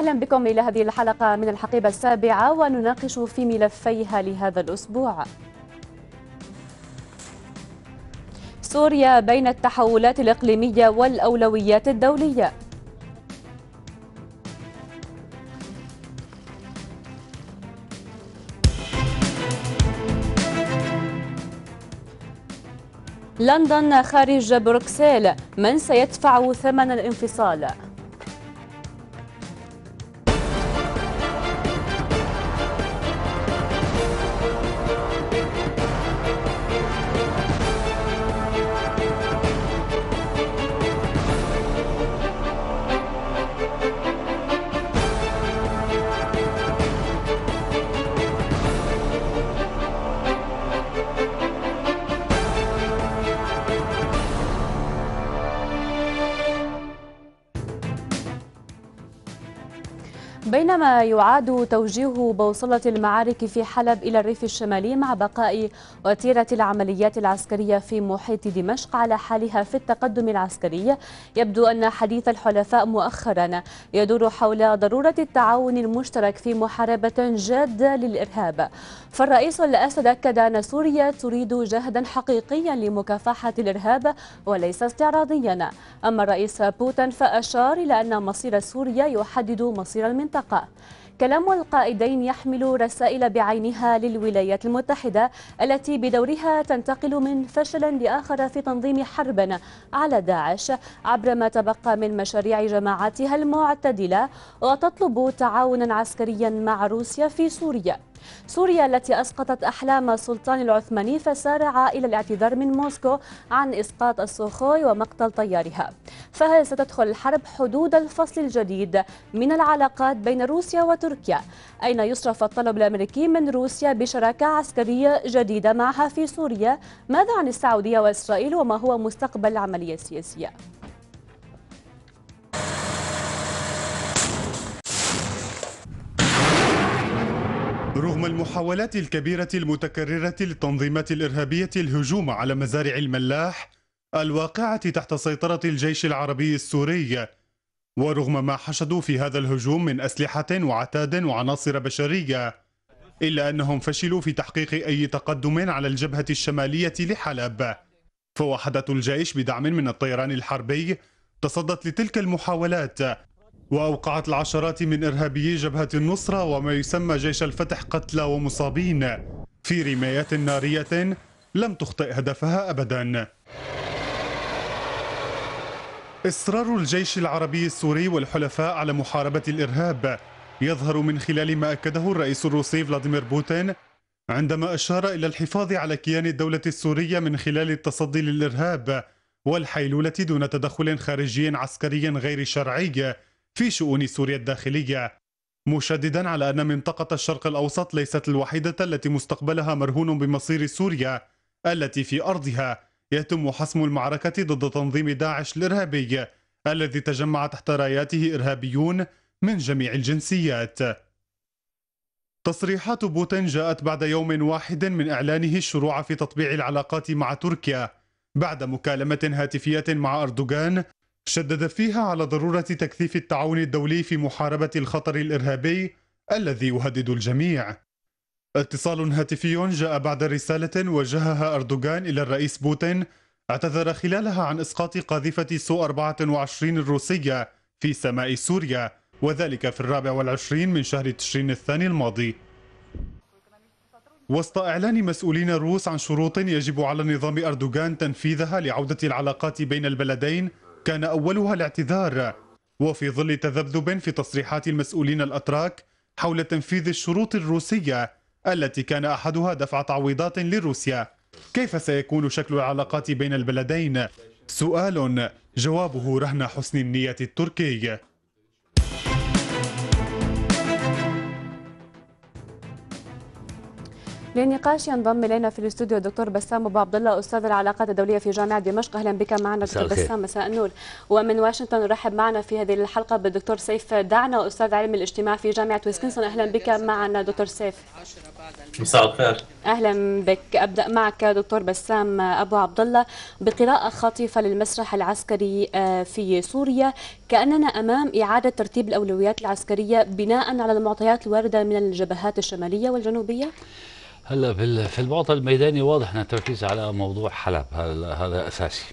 أهلا بكم إلى هذه الحلقة من الحقيبة السابعة ونناقش في ملفيها لهذا الأسبوع سوريا بين التحولات الإقليمية والأولويات الدولية لندن خارج بروكسيل من سيدفع ثمن الانفصال؟ يعاد توجيه بوصلة المعارك في حلب إلى الريف الشمالي مع بقاء وتيرة العمليات العسكرية في محيط دمشق على حالها في التقدم العسكري يبدو أن حديث الحلفاء مؤخرا يدور حول ضرورة التعاون المشترك في محاربة جادة للإرهاب فالرئيس الأسد أكد أن سوريا تريد جهدا حقيقيا لمكافحة الإرهاب وليس استعراضيا أما الرئيس بوتين فأشار إلى أن مصير سوريا يحدد مصير المنطقة كلام القائدين يحمل رسائل بعينها للولايات المتحدة التي بدورها تنتقل من فشل لآخر في تنظيم حربا على داعش عبر ما تبقى من مشاريع جماعاتها المعتدلة وتطلب تعاونا عسكريا مع روسيا في سوريا سوريا التي أسقطت أحلام السلطان العثماني فسارع إلى الاعتذار من موسكو عن إسقاط السوخوي ومقتل طيارها فهل ستدخل الحرب حدود الفصل الجديد من العلاقات بين روسيا وتركيا أين يصرف الطلب الأمريكي من روسيا بشراكة عسكرية جديدة معها في سوريا ماذا عن السعودية وإسرائيل وما هو مستقبل العملية السياسية رغم المحاولات الكبيرة المتكررة للتنظيمات الإرهابية الهجوم على مزارع الملاح الواقعة تحت سيطرة الجيش العربي السوري ورغم ما حشدوا في هذا الهجوم من أسلحة وعتاد وعناصر بشرية إلا أنهم فشلوا في تحقيق أي تقدم على الجبهة الشمالية لحلب فوحدة الجيش بدعم من الطيران الحربي تصدت لتلك المحاولات وأوقعت العشرات من إرهابيي جبهة النصرة وما يسمى جيش الفتح قتلى ومصابين في رمايات نارية لم تخطئ هدفها أبدا إصرار الجيش العربي السوري والحلفاء على محاربة الإرهاب يظهر من خلال ما أكده الرئيس الروسي فلاديمير بوتين عندما أشار إلى الحفاظ على كيان الدولة السورية من خلال التصدي للإرهاب والحيلولة دون تدخل خارجي عسكري غير شرعي في شؤون سوريا الداخلية مشددا على أن منطقة الشرق الأوسط ليست الوحيدة التي مستقبلها مرهون بمصير سوريا التي في أرضها يتم حسم المعركة ضد تنظيم داعش الإرهابي الذي تجمع تحت راياته إرهابيون من جميع الجنسيات تصريحات بوتين جاءت بعد يوم واحد من إعلانه الشروع في تطبيع العلاقات مع تركيا بعد مكالمة هاتفية مع أردوغان شدد فيها على ضرورة تكثيف التعاون الدولي في محاربة الخطر الإرهابي الذي يهدد الجميع اتصال هاتفي جاء بعد رسالة وجهها أردوغان إلى الرئيس بوتين اعتذر خلالها عن إسقاط قاذفة سو 24 الروسية في سماء سوريا وذلك في الرابع والعشرين من شهر تشرين الثاني الماضي وسط إعلان مسؤولين روس عن شروط يجب على نظام أردوغان تنفيذها لعودة العلاقات بين البلدين كان أولها الاعتذار وفي ظل تذبذب في تصريحات المسؤولين الأتراك حول تنفيذ الشروط الروسية التي كان أحدها دفع تعويضات لروسيا كيف سيكون شكل العلاقات بين البلدين؟ سؤال جوابه رهن حسن النية التركي للنقاش ينضم الينا في الاستوديو الدكتور بسام ابو عبد الله استاذ العلاقات الدوليه في جامعه دمشق اهلا بك معنا دكتور بسام مساء النور ومن واشنطن نرحب معنا في هذه الحلقه بالدكتور سيف دعنا استاذ علم الاجتماع في جامعه ويسكنسون اهلا بك معنا دكتور سيف مساء الخير اهلا بك ابدا معك دكتور بسام ابو عبد الله بقراءه خاطفه للمسرح العسكري آه، في سوريا كاننا امام اعاده ترتيب الاولويات العسكريه بناء على المعطيات الوارده من الجبهات الشماليه والجنوبيه هلا في المعطى الميداني واضح ان التركيز على موضوع حلب هذا اساسي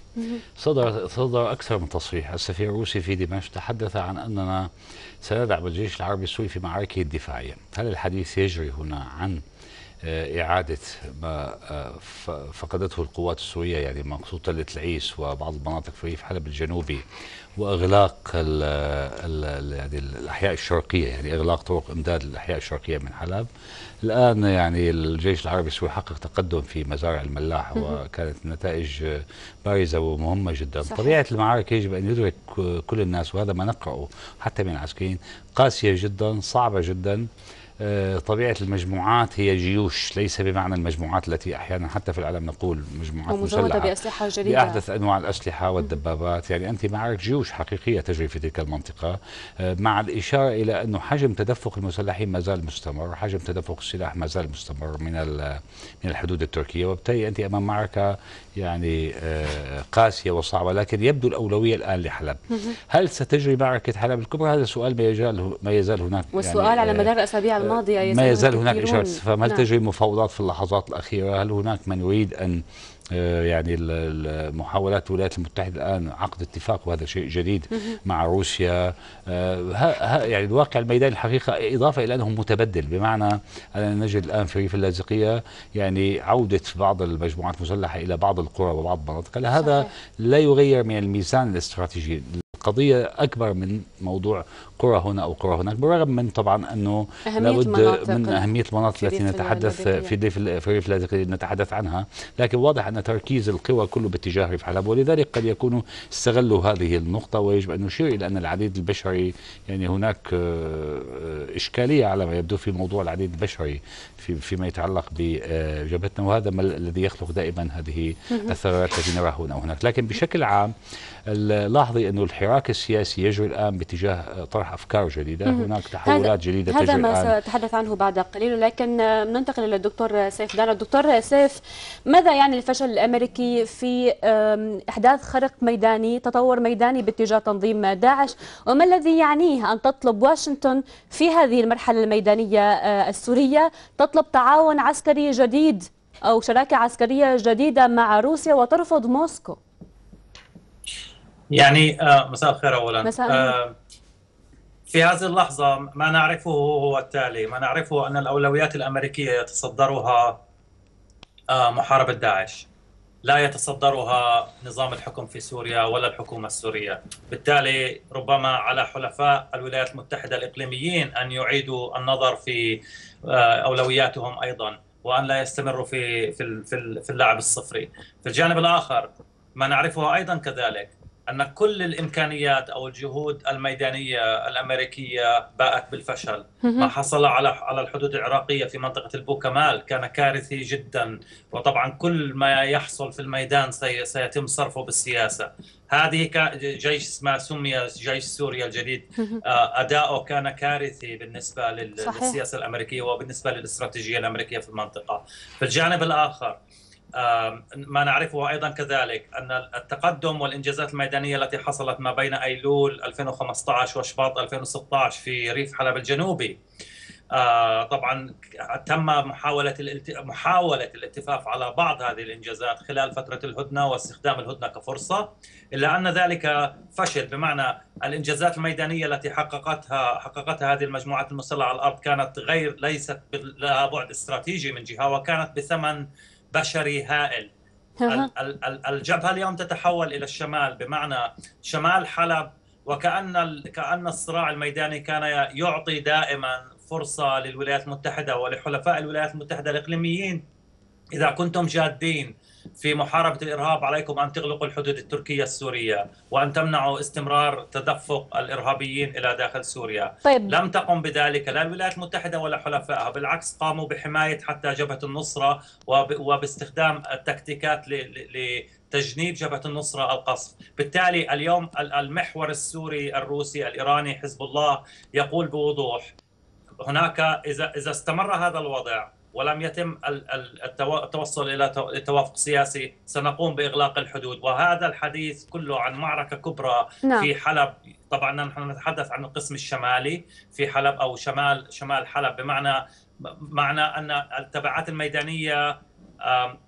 صدر صدر اكثر من تصريح السفير الروسي في دمشق تحدث عن اننا سندعم الجيش العربي السوري في معاركه الدفاعيه هل الحديث يجري هنا عن آه، إعادة ما آه، فقدته القوات السورية يعني مقصود تلة العيس وبعض المناطق في ريف حلب الجنوبي وإغلاق ال ال يعني الأحياء الشرقية يعني إغلاق طرق إمداد الأحياء الشرقية من حلب الآن يعني الجيش العربي السوري حقق تقدم في مزارع الملاح وكانت النتائج بارزة ومهمة جدا صحيح. طبيعة المعارك يجب أن يدرك كل الناس وهذا ما نقرأه حتى من العسكريين قاسية جدا صعبة جدا آه، طبيعة المجموعات هي جيوش ليس بمعنى المجموعات التي أحيانا حتى في العالم نقول مجموعات مسلحة بأسلحة جديدة بأحدث أنواع الأسلحة والدبابات يعني أنت معك جيوش حقيقية تجري في تلك المنطقة آه، مع الإشارة إلى أنه حجم تدفق المسلحين ما زال مستمر حجم تدفق السلاح ما زال مستمر من من الحدود التركية وبالتالي أنت أمام معركة يعني آه، قاسية وصعبة لكن يبدو الأولوية الآن لحلب هل ستجري معركة حلب الكبرى هذا سؤال ما يزال ما يزال هناك يعني، والسؤال يعني على آه، مدار الأسابيع الماضية ما يزال هناك إشارة فهل نعم. تجري مفاوضات في اللحظات الأخيرة هل هناك من يريد أن آه، يعني محاولات الولايات المتحدة الآن عقد اتفاق وهذا شيء جديد مع روسيا آه، يعني الواقع الميداني الحقيقة إضافة إلى أنه متبدل بمعنى أننا نجد الآن في ريف اللاذقية يعني عودة بعض المجموعات المسلحة إلى بعض القرى وبعض المناطق هذا لا يغير من الميزان الاستراتيجي قضية أكبر من موضوع قرى هنا أو قرى هناك بالرغم من طبعا أنه لابد من أهمية المناطق التي نتحدث في ضيف الريف الذي نتحدث عنها لكن واضح أن تركيز القوى كله باتجاه ريف حلب ولذلك قد يكونوا استغلوا هذه النقطة ويجب أن نشير إلى أن العديد البشري يعني هناك آه، آه، إشكالية على ما يبدو في موضوع العديد البشري في فيما يتعلق بجبهتنا وهذا ما الذي يخلق دائما هذه الثغرات التي نراها هنا وهناك لكن بشكل عام لاحظي انه الحراك السياسي يجري الآن باتجاه طرح أفكار جديدة هناك تحولات جديدة هذا ما الآن. سأتحدث عنه بعد قليل لكن ننتقل إلى الدكتور سيف دانا الدكتور سيف ماذا يعني الفشل الأمريكي في إحداث خرق ميداني تطور ميداني باتجاه تنظيم داعش وما الذي يعنيه أن تطلب واشنطن في هذه المرحلة الميدانية آه، السورية تطلب تعاون عسكري جديد أو شراكة عسكرية جديدة مع روسيا وترفض موسكو يعني آه، مساء الخير اولا مساء آه، في هذه اللحظه ما نعرفه هو التالي ما نعرفه ان الاولويات الامريكيه يتصدرها آه، محاربه داعش لا يتصدرها نظام الحكم في سوريا ولا الحكومه السوريه بالتالي ربما على حلفاء الولايات المتحده الاقليميين ان يعيدوا النظر في اولوياتهم ايضا وان لا يستمروا في في في اللعب الصفري في الجانب الاخر ما نعرفه ايضا كذلك ان كل الامكانيات او الجهود الميدانيه الامريكيه باءت بالفشل ما حصل على على الحدود العراقيه في منطقه البوكمال كان كارثي جدا وطبعا كل ما يحصل في الميدان سيتم صرفه بالسياسه هذه جيش ما سمي جيش سوريا الجديد آه، اداؤه كان كارثي بالنسبه للسياسه الامريكيه وبالنسبه للاستراتيجيه الامريكيه في المنطقه في الجانب الاخر ما نعرفه ايضا كذلك ان التقدم والانجازات الميدانيه التي حصلت ما بين ايلول 2015 وشباط 2016 في ريف حلب الجنوبي آه، طبعا تم محاوله محاوله الالتفاف على بعض هذه الانجازات خلال فتره الهدنه واستخدام الهدنه كفرصه الا ان ذلك فشل بمعنى الانجازات الميدانيه التي حققتها حققتها هذه المجموعات المسلحه على الارض كانت غير ليست لها بعد استراتيجي من جهه وكانت بثمن بشري هائل الجبهه اليوم تتحول الى الشمال بمعنى شمال حلب وكان كان الصراع الميداني كان يعطي دائما فرصه للولايات المتحده ولحلفاء الولايات المتحده الاقليميين اذا كنتم جادين في محاربة الإرهاب عليكم أن تغلقوا الحدود التركية السورية وأن تمنعوا استمرار تدفق الإرهابيين إلى داخل سوريا طيب. لم تقم بذلك لا الولايات المتحدة ولا حلفائها بالعكس قاموا بحماية حتى جبهة النصرة وباستخدام التكتيكات ل... تجنيد جبهه النصره القصف، بالتالي اليوم المحور السوري الروسي الايراني حزب الله يقول بوضوح هناك اذا اذا استمر هذا الوضع ولم يتم التوصل الى توافق سياسي سنقوم باغلاق الحدود وهذا الحديث كله عن معركه كبرى نعم. في حلب طبعا نحن نتحدث عن القسم الشمالي في حلب او شمال شمال حلب بمعنى معنى ان التبعات الميدانيه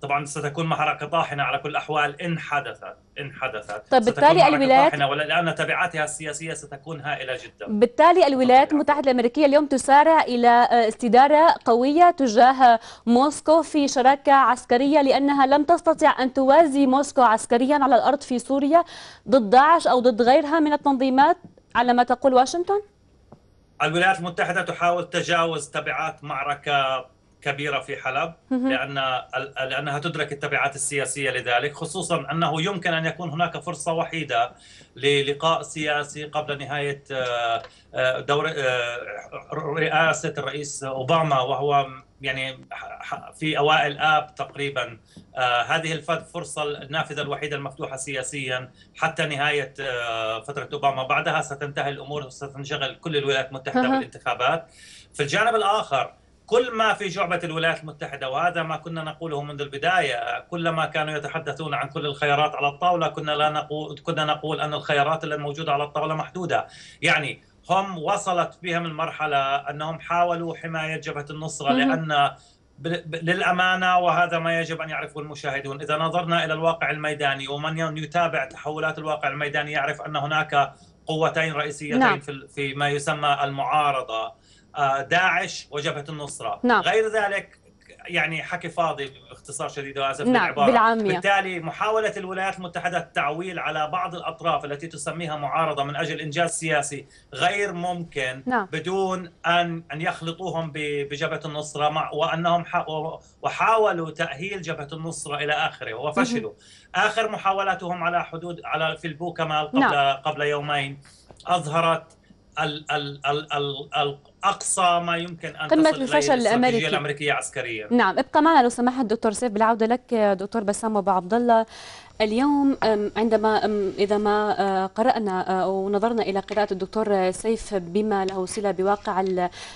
طبعا ستكون معركه طاحنه على كل الاحوال ان حدثت ان حدثت طيب بالتالي الولايات لان تبعاتها السياسيه ستكون هائله جدا بالتالي الولايات المتحده الامريكيه اليوم تسارع الى آه، استداره قويه تجاه موسكو في شراكه عسكريه لانها لم تستطع ان توازي موسكو عسكريا على الارض في سوريا ضد داعش او ضد غيرها من التنظيمات على ما تقول واشنطن الولايات المتحده تحاول تجاوز تبعات معركه كبيره في حلب لان لانها تدرك التبعات السياسيه لذلك خصوصا انه يمكن ان يكون هناك فرصه وحيده للقاء سياسي قبل نهايه آه، آه، دور آه، رئاسه الرئيس اوباما وهو يعني في اوائل اب تقريبا هذه الفرصه النافذه الوحيده المفتوحه سياسيا حتى نهايه فتره اوباما بعدها ستنتهي الامور وستنشغل كل الولايات المتحده بالانتخابات في الجانب الاخر كل ما في جعبة الولايات المتحدة وهذا ما كنا نقوله منذ البداية كلما كانوا يتحدثون عن كل الخيارات على الطاولة كنا لا نقول كنا نقول أن الخيارات الموجودة على الطاولة محدودة يعني هم وصلت بهم المرحلة أنهم حاولوا حماية جبهة النصرة لأن للامانه وهذا ما يجب ان يعرفه المشاهدون، اذا نظرنا الى الواقع الميداني ومن يتابع تحولات الواقع الميداني يعرف ان هناك قوتين رئيسيتين نعم. في ما يسمى المعارضه آه، داعش وجبهه النصره نعم. غير ذلك يعني حكي فاضي باختصار شديد واسف نعم بالعبارة. بالعامية. بالتالي محاوله الولايات المتحده التعويل على بعض الاطراف التي تسميها معارضه من اجل انجاز سياسي غير ممكن نعم. بدون ان ان يخلطوهم بجبهه النصره مع وانهم وحاولوا تاهيل جبهه النصره الى اخره وفشلوا اخر محاولاتهم على حدود على في البوكمال قبل نعم. قبل يومين اظهرت ال ال ال ال ال اقصى ما يمكن ان قمه الفشل الامريكي الامريكيه عسكريا نعم ابقى معنا لو سمحت دكتور سيف بالعوده لك دكتور بسام ابو عبد الله اليوم عندما اذا ما آه، قرانا آه، ونظرنا الى قراءه الدكتور سيف بما له صله بواقع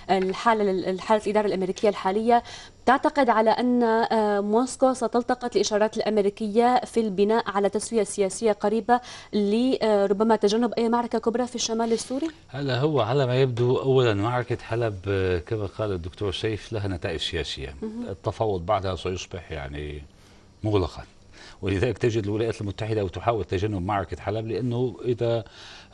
الحاله الحاله الاداره الامريكيه الحاليه تعتقد على أن آه، موسكو ستلتقط الإشارات الأمريكية في البناء على تسوية سياسية قريبة لربما آه، تجنب أي معركة كبرى في الشمال السوري؟ هلا هو على ما يبدو أولا معركة حلب آه، كما قال الدكتور سيف لها نتائج سياسية التفاوض بعدها سيصبح يعني مغلقا ولذلك تجد الولايات المتحدة وتحاول تجنب معركة حلب لأنه إذا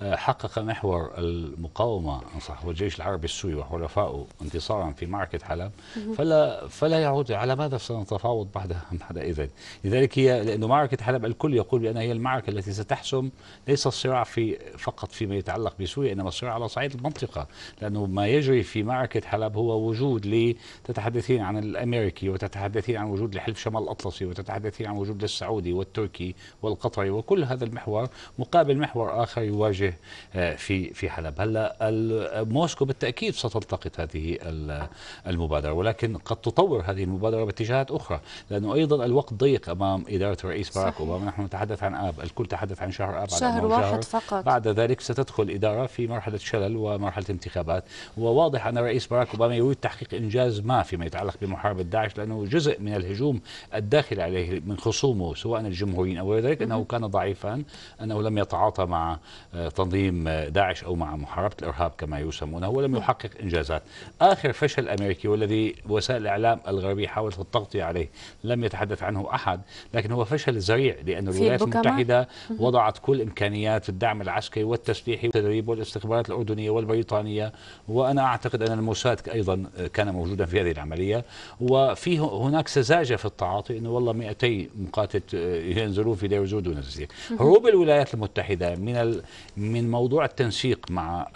حقق محور المقاومة إن صح والجيش العربي السوري وحلفائه انتصارا في معركة حلب فلا فلا يعود على ماذا سنتفاوض بعد بعد إذن لذلك هي لأنه معركة حلب الكل يقول بأنها هي المعركة التي ستحسم ليس الصراع في فقط فيما يتعلق بسوريا إنما الصراع على صعيد المنطقة لأنه ما يجري في معركة حلب هو وجود لتتحدثين عن الأمريكي وتتحدثين عن وجود لحلف شمال الأطلسي وتتحدثين عن وجود للسعودي والتركي والقطري وكل هذا المحور مقابل محور آخر يواجه الدولة في في حلب هلا موسكو بالتأكيد ستلتقط هذه المبادرة ولكن قد تطور هذه المبادرة باتجاهات أخرى لأنه أيضا الوقت ضيق أمام إدارة الرئيس باراك أوباما نحن نتحدث عن آب الكل تحدث عن شهر آب شهر واحد شهر. فقط بعد ذلك ستدخل الاداره في مرحلة شلل ومرحلة انتخابات وواضح أن الرئيس باراك أوباما يريد تحقيق إنجاز ما فيما يتعلق بمحاربة داعش لأنه جزء من الهجوم الداخلي عليه من خصومه سواء الجمهوريين أو غير ذلك أنه كان ضعيفا أنه لم يتعاطى مع آه، تنظيم داعش أو مع محاربة الإرهاب كما يسمونه ولم يحقق إنجازات آخر فشل أمريكي والذي وسائل الإعلام الغربية حاولت التغطية عليه لم يتحدث عنه أحد لكن هو فشل ذريع لأن الولايات المتحدة وضعت كل إمكانيات الدعم العسكري والتسليحي والتدريب والاستخبارات الأردنية والبريطانية وأنا أعتقد أن الموساد أيضا كان موجودا في هذه العملية وفي هناك سذاجة في التعاطي أنه والله 200 مقاتل ينزلون في دير الزور هروب الولايات المتحدة من من موضوع التنسيق مع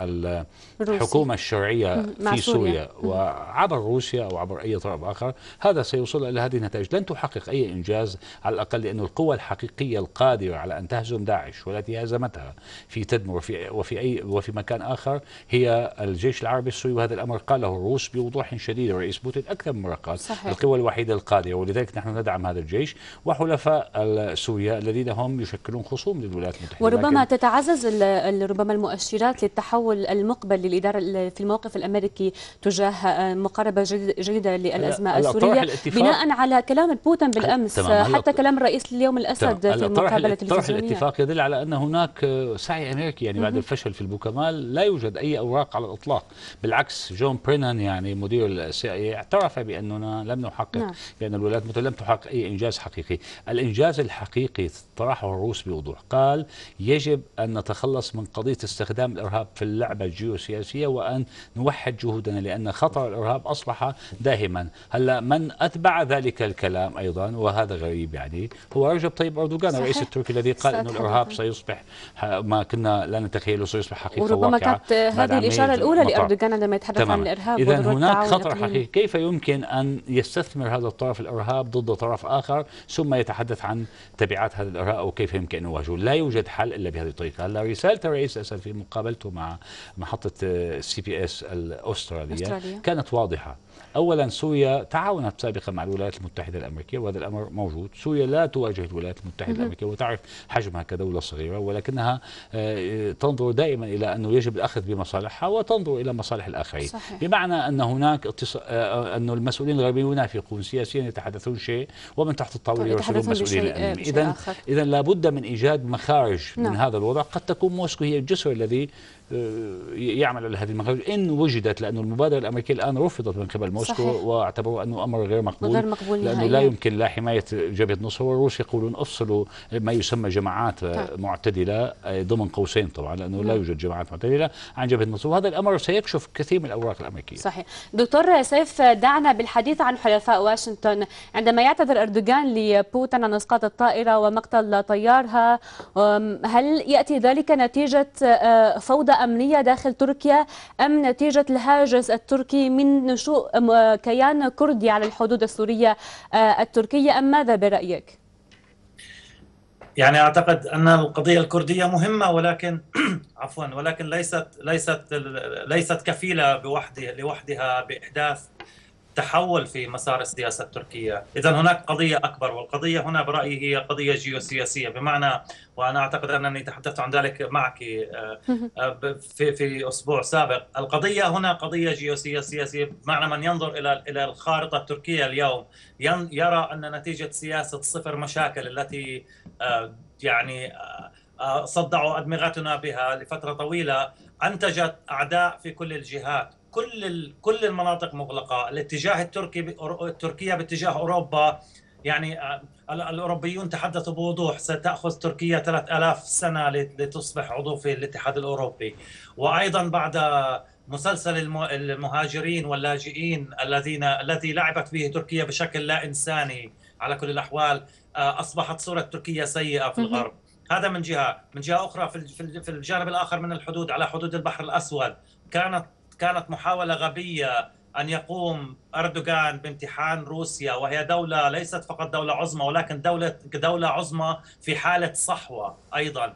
الحكومة الشرعية في سوريا وعبر روسيا أو عبر أي طرف آخر هذا سيوصل إلى هذه النتائج لن تحقق أي إنجاز على الأقل لأن القوى الحقيقية القادرة على أن تهزم داعش والتي هزمتها في تدمر وفي, وفي, أي وفي مكان آخر هي الجيش العربي السوري وهذا الأمر قاله الروس بوضوح شديد الرئيس بوتين أكثر من مرة قال القوى الوحيدة القادرة ولذلك نحن ندعم هذا الجيش وحلفاء سوريا الذين هم يشكلون خصوم للولايات المتحدة وربما تتعزز ربما المؤشرات للتحول المقبل للإدارة في الموقف الأمريكي تجاه آه، مقاربة جيدة للأزمة السورية بناء على كلام بوتين بالأمس حتى كلام الرئيس اليوم الأسد في المقابلة طرح الاتفاق يدل على أن هناك آه، سعي أمريكي يعني بعد الفشل في البوكمال لا يوجد أي أوراق على الإطلاق بالعكس جون برينان يعني مدير السي إيه، اعترف بأننا لم نحقق نعم. بأن الولايات المتحدة لم تحقق أي إنجاز حقيقي الإنجاز الحقيقي طرحه الروس بوضوح قال يجب أن نتخلص نتخلص من قضية استخدام الإرهاب في اللعبة الجيوسياسية وأن نوحد جهودنا لأن خطر الإرهاب أصبح داهما هلا من أتبع ذلك الكلام أيضا وهذا غريب يعني هو رجب طيب أردوغان الرئيس التركي الذي قال أن الإرهاب سيصبح ما كنا لا نتخيله سيصبح حقيقة وربما كانت هذه الإشارة الأولى لأردوغان عندما يتحدث تمام. عن الإرهاب إذا هناك خطر حقيقي كيف يمكن أن يستثمر هذا الطرف الإرهاب ضد طرف آخر ثم يتحدث عن تبعات هذا الإرهاب وكيف يمكن أن نواجهه لا يوجد حل إلا بهذه الطريقة هلا رسالة سالت الرئيس في مقابلته مع محطه سي بي اس الاستراليه كانت واضحه أولا سوريا تعاونت سابقا مع الولايات المتحدة الأمريكية وهذا الأمر موجود سوريا لا تواجه الولايات المتحدة الأمريكية وتعرف حجمها كدولة صغيرة ولكنها آه، تنظر دائما إلى أنه يجب الأخذ بمصالحها وتنظر إلى مصالح الآخرين صحيح. بمعنى أن هناك اتص... آه، آه، انه المسؤولين الغربيين ينافقون سياسيا يتحدثون شيء ومن تحت الطاولة طيب، يرسلون مسؤولين إذا إذا لابد من إيجاد مخارج نعم. من هذا الوضع قد تكون موسكو هي الجسر الذي آه، يعمل على هذه المخارج ان وجدت لانه المبادره الامريكيه الان رفضت من قبل موسكو واعتبروا انه امر غير مقبول غير مقبول لانه لا يمكن لا حمايه جبهه النصر والروس يقولون افصلوا ما يسمى جماعات طيب. معتدله آه، ضمن قوسين طبعا لانه لا نعم. يوجد جماعات معتدله عن جبهه النصر وهذا الامر سيكشف كثير من الاوراق الامريكيه صحيح دكتور سيف دعنا بالحديث عن حلفاء واشنطن عندما يعتذر اردوغان لبوتين عن اسقاط الطائره ومقتل طيارها هل ياتي ذلك نتيجه آه، فوضى أمنية داخل تركيا أم نتيجة الهاجس التركي من نشوء كيان كردي على الحدود السورية آه، التركية أم ماذا برأيك؟ يعني اعتقد ان القضيه الكرديه مهمه ولكن عفوا ولكن ليست ليست ليست كفيله بوحدها لوحدها باحداث تحول في مسار السياسه التركيه، اذا هناك قضيه اكبر والقضيه هنا برايي هي قضيه جيوسياسيه بمعنى وانا اعتقد انني تحدثت عن ذلك معك آه، آه، في في اسبوع سابق، القضيه هنا قضيه جيوسياسيه بمعنى من ينظر الى الى الخارطه التركيه اليوم يرى ان نتيجه سياسه صفر مشاكل التي آه، يعني صدعوا ادمغتنا بها لفتره طويله انتجت اعداء في كل الجهات كل كل المناطق مغلقه، الاتجاه التركي تركيا باتجاه اوروبا يعني آه، الاوروبيون تحدثوا بوضوح ستاخذ تركيا 3000 سنه لتصبح عضو في الاتحاد الاوروبي، وايضا بعد مسلسل المهاجرين واللاجئين الذين الذي لعبت به تركيا بشكل لا انساني على كل الاحوال آه، اصبحت صوره تركيا سيئه في الغرب هذا من جهه من جهه اخرى في الجانب الاخر من الحدود على حدود البحر الاسود كانت كانت محاولة غبية أن يقوم أردوغان بامتحان روسيا وهي دولة ليست فقط دولة عظمى ولكن دولة دولة عظمى في حالة صحوة أيضا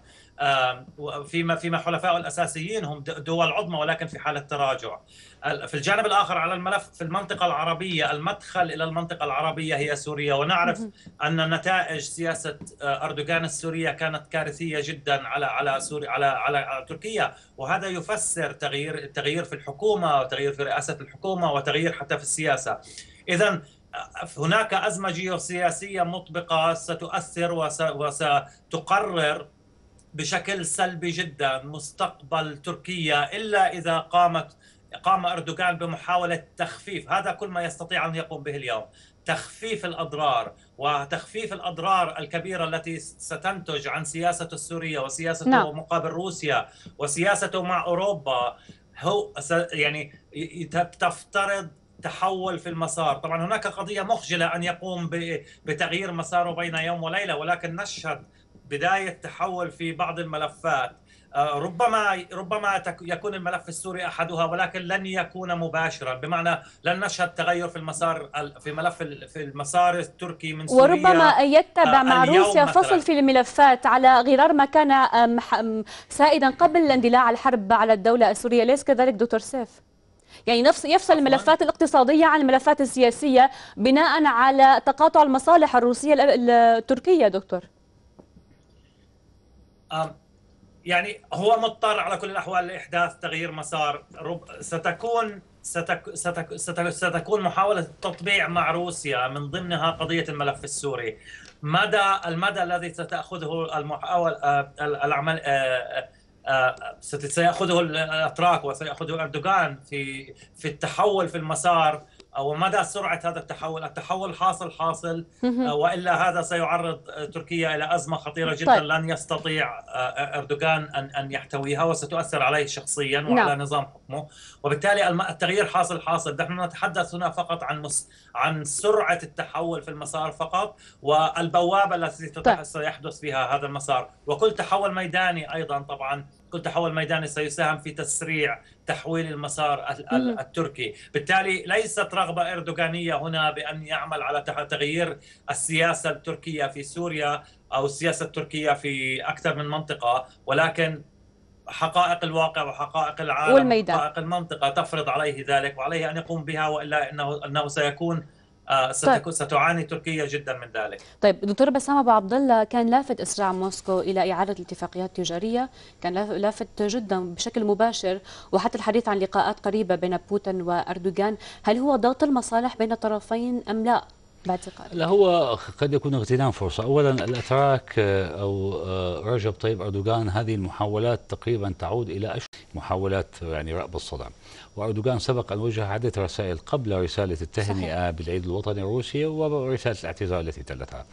فيما فيما حلفائه الاساسيين هم دول عظمى ولكن في حاله تراجع في الجانب الاخر على الملف في المنطقه العربيه المدخل الى المنطقه العربيه هي سوريا ونعرف ان نتائج سياسه آه، اردوغان السوريه كانت كارثيه جدا على على سوريا على على تركيا وهذا يفسر تغيير تغيير في الحكومه وتغيير في رئاسه الحكومه وتغيير حتى في السياسه اذا آه، هناك ازمه جيوسياسيه مطبقه ستؤثر وستقرر بشكل سلبي جدا مستقبل تركيا الا اذا قامت قام أردوغان بمحاولة تخفيف هذا كل ما يستطيع أن يقوم به اليوم تخفيف الأضرار وتخفيف الأضرار الكبيرة التي ستنتج عن سياسة السورية وسياسة نعم. مقابل روسيا وسياسته مع أوروبا هو يعني تفترض تحول في المسار طبعا هناك قضية مخجلة أن يقوم بتغيير مساره بين يوم وليلة ولكن نشهد بداية تحول في بعض الملفات آه، ربما ربما يكون الملف السوري احدها ولكن لن يكون مباشرا بمعنى لن نشهد تغير في المسار في ملف في المسار التركي من سوريا وربما يتبع آه، مع روسيا فصل في الملفات على غرار ما كان آه، سائدا قبل اندلاع الحرب على الدوله السوريه ليس كذلك دكتور سيف يعني نفس يفصل الملفات الاقتصادية عن الملفات السياسية بناء على تقاطع المصالح الروسية التركية دكتور يعني هو مضطر على كل الاحوال لاحداث تغيير مسار رب ستكون ستك ستك ستك ستكون محاوله التطبيع مع روسيا من ضمنها قضيه الملف السوري مدى المدى الذي ستاخذه المحاول آه، العمل آه، آه، سياخذه الاتراك وسياخذه اردوغان في في التحول في المسار ومدى سرعه هذا التحول، التحول حاصل حاصل آه، والا هذا سيعرض آه، تركيا الى ازمه خطيره جدا طيب. لن يستطيع آه، اردوغان ان ان يحتويها وستؤثر عليه شخصيا نعم. وعلى نعم. نظام حكمه، وبالتالي التغيير حاصل حاصل، نحن نتحدث هنا فقط عن مس... عن سرعه التحول في المسار فقط والبوابه التي طيب. سيحدث فيها هذا المسار، وكل تحول ميداني ايضا طبعا كل تحول ميداني سيساهم في تسريع تحويل المسار التركي بالتالي ليست رغبة إردوغانية هنا بأن يعمل على تغيير السياسة التركية في سوريا أو السياسة التركية في أكثر من منطقة ولكن حقائق الواقع وحقائق العالم والميدان. وحقائق المنطقة تفرض عليه ذلك وعليه أن يقوم بها وإلا إنه, إنه سيكون آه، ستكون طيب. ستعاني تركيا جدا من ذلك طيب دكتور بسام ابو عبد الله كان لافت اسراع موسكو الى اعاده الاتفاقيات التجاريه كان لافت جدا بشكل مباشر وحتى الحديث عن لقاءات قريبه بين بوتين واردوغان هل هو ضغط المصالح بين الطرفين ام لا باعتقادك؟ لا هو قد يكون اغتنام فرصة أولا الأتراك أو آه، رجب طيب أردوغان هذه المحاولات تقريبا تعود إلى محاولات يعني رأب الصدع وأردوغان سبق أن وجه عدة رسائل قبل رسالة التهنئة صحيح. بالعيد الوطني الروسي ورسالة الاعتذار التي تلتها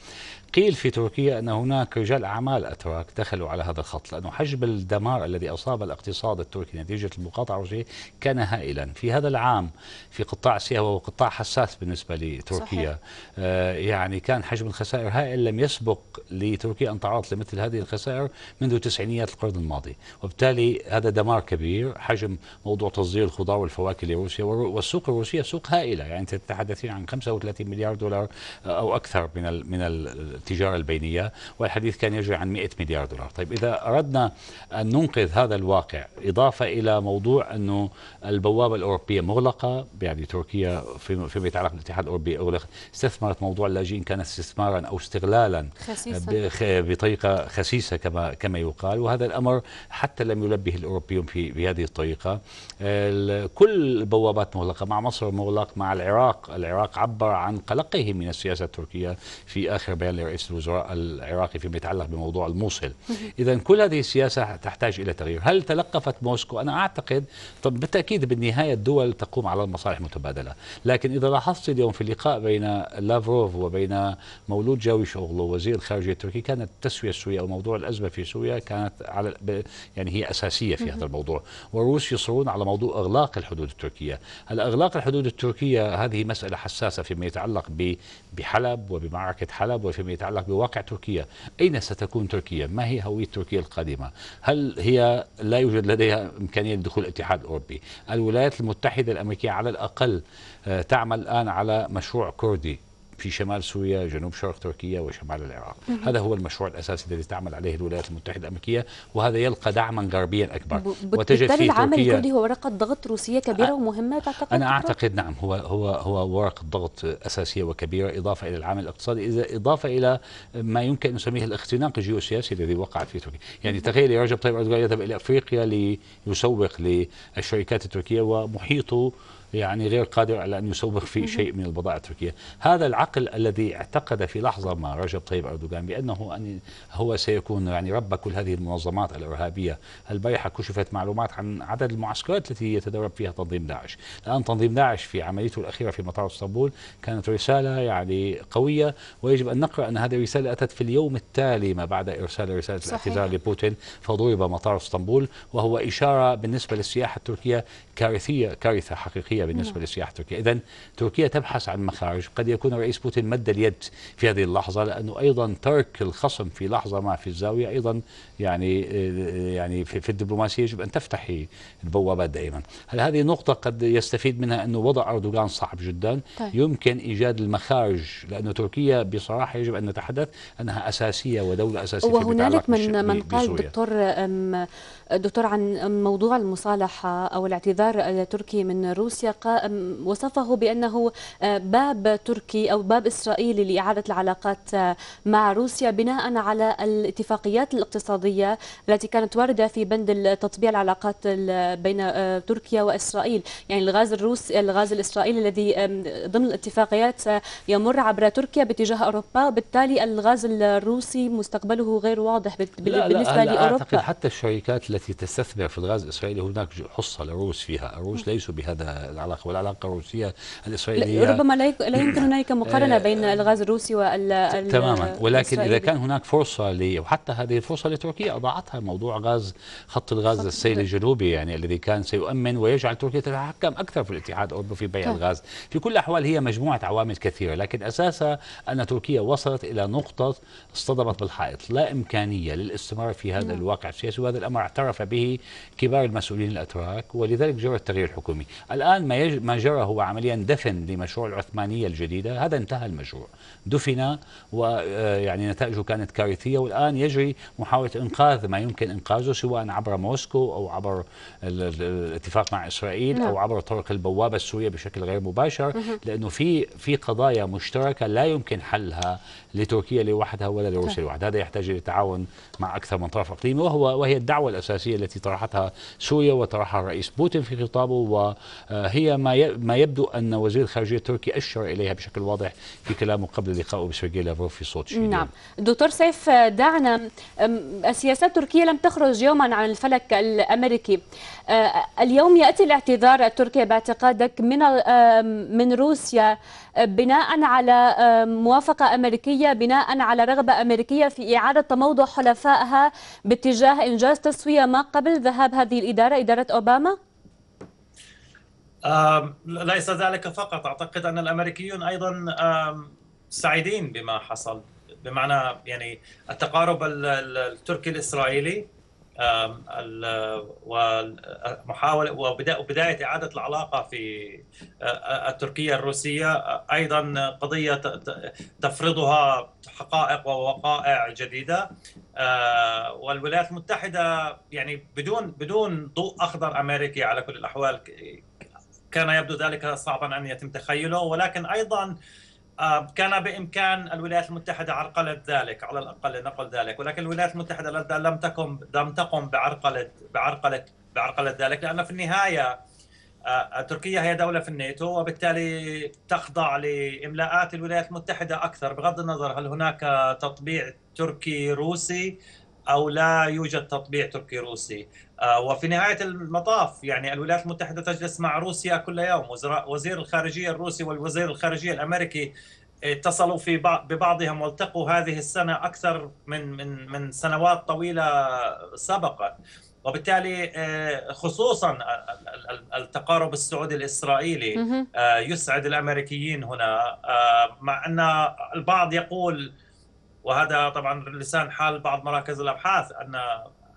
قيل في تركيا أن هناك رجال أعمال أتراك دخلوا على هذا الخط لأن حجم الدمار الذي أصاب الاقتصاد التركي نتيجة المقاطعة الروسية كان هائلا في هذا العام في قطاع السياحة وهو قطاع حساس بالنسبة لتركيا آه يعني كان حجم الخسائر هائل لم يسبق لتركيا أن تعرض لمثل هذه الخسائر منذ تسعينيات القرن الماضي وبالتالي هذا دمار كبير حجم موضوع تصدير الخضار الخضار والفواكه لروسيا والسوق الروسية سوق هائلة يعني أنت تتحدثين عن 35 مليار دولار آه، أو أكثر من من التجارة البينية والحديث كان يجري عن 100 مليار دولار طيب إذا أردنا أن ننقذ هذا الواقع إضافة إلى موضوع أنه البوابة الأوروبية مغلقة يعني تركيا فيما يتعلق بالاتحاد الأوروبي أغلق استثمرت موضوع اللاجئين كان استثمارا أو استغلالا خسيسة. بطريقة خسيسة كما كما يقال وهذا الأمر حتى لم يلبه الأوروبيون في بهذه الطريقة كل البوابات مغلقة مع مصر مغلق مع العراق العراق عبر عن قلقه من السياسة التركية في آخر بيان لرئيس الوزراء العراقي فيما يتعلق بموضوع الموصل إذا كل هذه السياسة تحتاج إلى تغيير هل تلقفت موسكو أنا أعتقد طب بالتأكيد بالنهاية الدول تقوم على المصالح المتبادلة لكن إذا لاحظت اليوم في اللقاء بين لافروف وبين مولود جاويشوغلو وزير الخارجية التركي كانت التسوية السورية أو موضوع الأزمة في سوريا كانت على يعني هي أساسية في هذا الموضوع والروس يصرون على موضوع إغلاق إغلاق الحدود التركية هلا إغلاق الحدود التركية هذه مسألة حساسة فيما يتعلق بحلب وبمعركة حلب وفيما يتعلق بواقع تركيا أين ستكون تركيا ما هي هوية تركيا القادمة هل هي لا يوجد لديها إمكانية لدخول الاتحاد الأوروبي الولايات المتحدة الأمريكية على الأقل آه، تعمل الآن على مشروع كردي في شمال سوريا جنوب شرق تركيا وشمال العراق هذا هو المشروع الأساسي الذي تعمل عليه الولايات المتحدة الأمريكية وهذا يلقى دعما غربيا أكبر وتجد في العمل الكردي هو ورقة ضغط روسية كبيرة أ... ومهمة تعتقد أنا أعتقد نعم هو هو هو ورقة ضغط أساسية وكبيرة إضافة إلى العمل الاقتصادي إذا إضافة إلى ما يمكن أن نسميه الاختناق الجيوسياسي الذي وقع في تركيا يعني تخيل رجب طيب أردوغان يذهب إلى أفريقيا ليسوق للشركات التركية ومحيطه يعني غير قادر على أن يسوق في شيء من البضائع التركية هذا العقل الذي اعتقد في لحظة ما رجب طيب أردوغان بأنه أن هو سيكون يعني رب كل هذه المنظمات الإرهابية البارحة كشفت معلومات عن عدد المعسكرات التي يتدرب فيها تنظيم داعش الآن تنظيم داعش في عمليته الأخيرة في مطار اسطنبول كانت رسالة يعني قوية ويجب أن نقرأ أن هذه الرسالة أتت في اليوم التالي ما بعد إرسال رسالة الاعتذار لبوتين فضرب مطار اسطنبول وهو إشارة بالنسبة للسياحة التركية كارثية كارثة حقيقية بالنسبة للسياحه نعم. التركيه، إذا تركيا تبحث عن مخارج قد يكون الرئيس بوتين مد اليد في هذه اللحظة لأنه أيضا ترك الخصم في لحظة ما في الزاوية أيضا يعني يعني في الدبلوماسية يجب أن تفتحي البوابات دائما هل هذه نقطة قد يستفيد منها أنه وضع أردوغان صعب جدا طيب. يمكن إيجاد المخارج لأنه تركيا بصراحة يجب أن نتحدث أنها أساسية ودولة أساسية وهنالك من من قال دكتور دكتور عن موضوع المصالحة أو الاعتذار التركي آه، من روسيا وصفه بأنه آه، باب تركي أو باب إسرائيلي لإعادة العلاقات آه، مع روسيا بناء على الاتفاقيات الاقتصادية التي كانت واردة في بند تطبيع العلاقات بين تركيا وإسرائيل يعني الغاز الروسي الغاز الإسرائيلي الذي ضمن الاتفاقيات يمر عبر تركيا باتجاه أوروبا بالتالي الغاز الروسي مستقبله غير واضح بالنسبة لا لا لأوروبا أعتقد حتى الشركات التي تستثمر في الغاز الإسرائيلي هناك حصة للروس فيها الروس ليسوا بهذا العلاقة والعلاقة الروسية الإسرائيلية ربما لا يمكن هناك آه، مقارنة بين الغاز الروسي وال تماما ولكن إذا كان هناك فرصة لي وحتى هذه الفرصة لتركيا أضاعتها موضوع غاز خط الغاز السيل الجنوبي يعني الذي كان سيؤمن ويجعل تركيا تتحكم أكثر في الاتحاد الأوروبي في بيع طيب. الغاز في كل الأحوال هي مجموعة عوامل كثيرة لكن أساسها أن تركيا وصلت إلى نقطة اصطدمت بالحائط لا إمكانية للاستمرار في هذا نعم. الواقع السياسي وهذا الأمر اعترف اعترف به كبار المسؤولين الأتراك ولذلك جرى التغيير الحكومي الآن ما, يج... ما جرى هو عمليا دفن لمشروع العثمانية الجديدة هذا انتهى المشروع دفن ويعني آه، نتائجه كانت كارثية والآن يجري محاولة إنقاذ ما يمكن إنقاذه سواء عبر موسكو أو عبر الاتفاق مع إسرائيل أو نعم. عبر طرق البوابة السورية بشكل غير مباشر لأنه في في قضايا مشتركة لا يمكن حلها لتركيا لوحدها ولا لروسيا لوحدها هذا يحتاج إلى تعاون مع أكثر من طرف إقليمي وهو وهي الدعوة الأساسية التي طرحتها سوريا وطرحها الرئيس بوتين في خطابه وهي آه، ما ما يبدو أن وزير الخارجية التركي أشار إليها بشكل واضح في كلامه قبل لقائه بسيرجي لافروف في صوت شيء نعم دكتور سيف آه، دعنا السياسات التركية لم تخرج يوما عن الفلك الأمريكي آه، اليوم يأتي الاعتذار التركي باعتقادك من من روسيا بناء على موافقة أمريكية بناء على رغبة أمريكية في إعادة تموضع حلفائها باتجاه إنجاز تسوية ما قبل ذهاب هذه الإدارة إدارة أوباما؟ ليس ذلك فقط أعتقد أن الأمريكيون أيضا سعيدين بما حصل بمعنى يعني التقارب التركي الإسرائيلي ومحاولة وبداية إعادة العلاقة في التركية الروسية أيضا قضية تفرضها حقائق ووقائع جديدة والولايات المتحدة يعني بدون بدون ضوء أخضر أمريكي على كل الأحوال كان يبدو ذلك صعبا أن يتم تخيله ولكن أيضا آه، كان بامكان الولايات المتحده عرقله ذلك على الاقل نقل ذلك ولكن الولايات المتحده لم تقم لم تقم بعرقله بعرقله بعرقله ذلك لان في النهايه آه، تركيا هي دوله في الناتو وبالتالي تخضع لاملاءات الولايات المتحده اكثر بغض النظر هل هناك تطبيع تركي روسي او لا يوجد تطبيع تركي روسي آه، وفي نهايه المطاف يعني الولايات المتحده تجلس مع روسيا كل يوم وزير الخارجيه الروسي والوزير الخارجيه الامريكي آه، اتصلوا في بعض ببعضهم والتقوا هذه السنه اكثر من من من سنوات طويله سبقت وبالتالي آه، خصوصا التقارب السعودي الاسرائيلي يسعد الامريكيين هنا مع ان البعض يقول وهذا طبعا لسان حال بعض مراكز الابحاث ان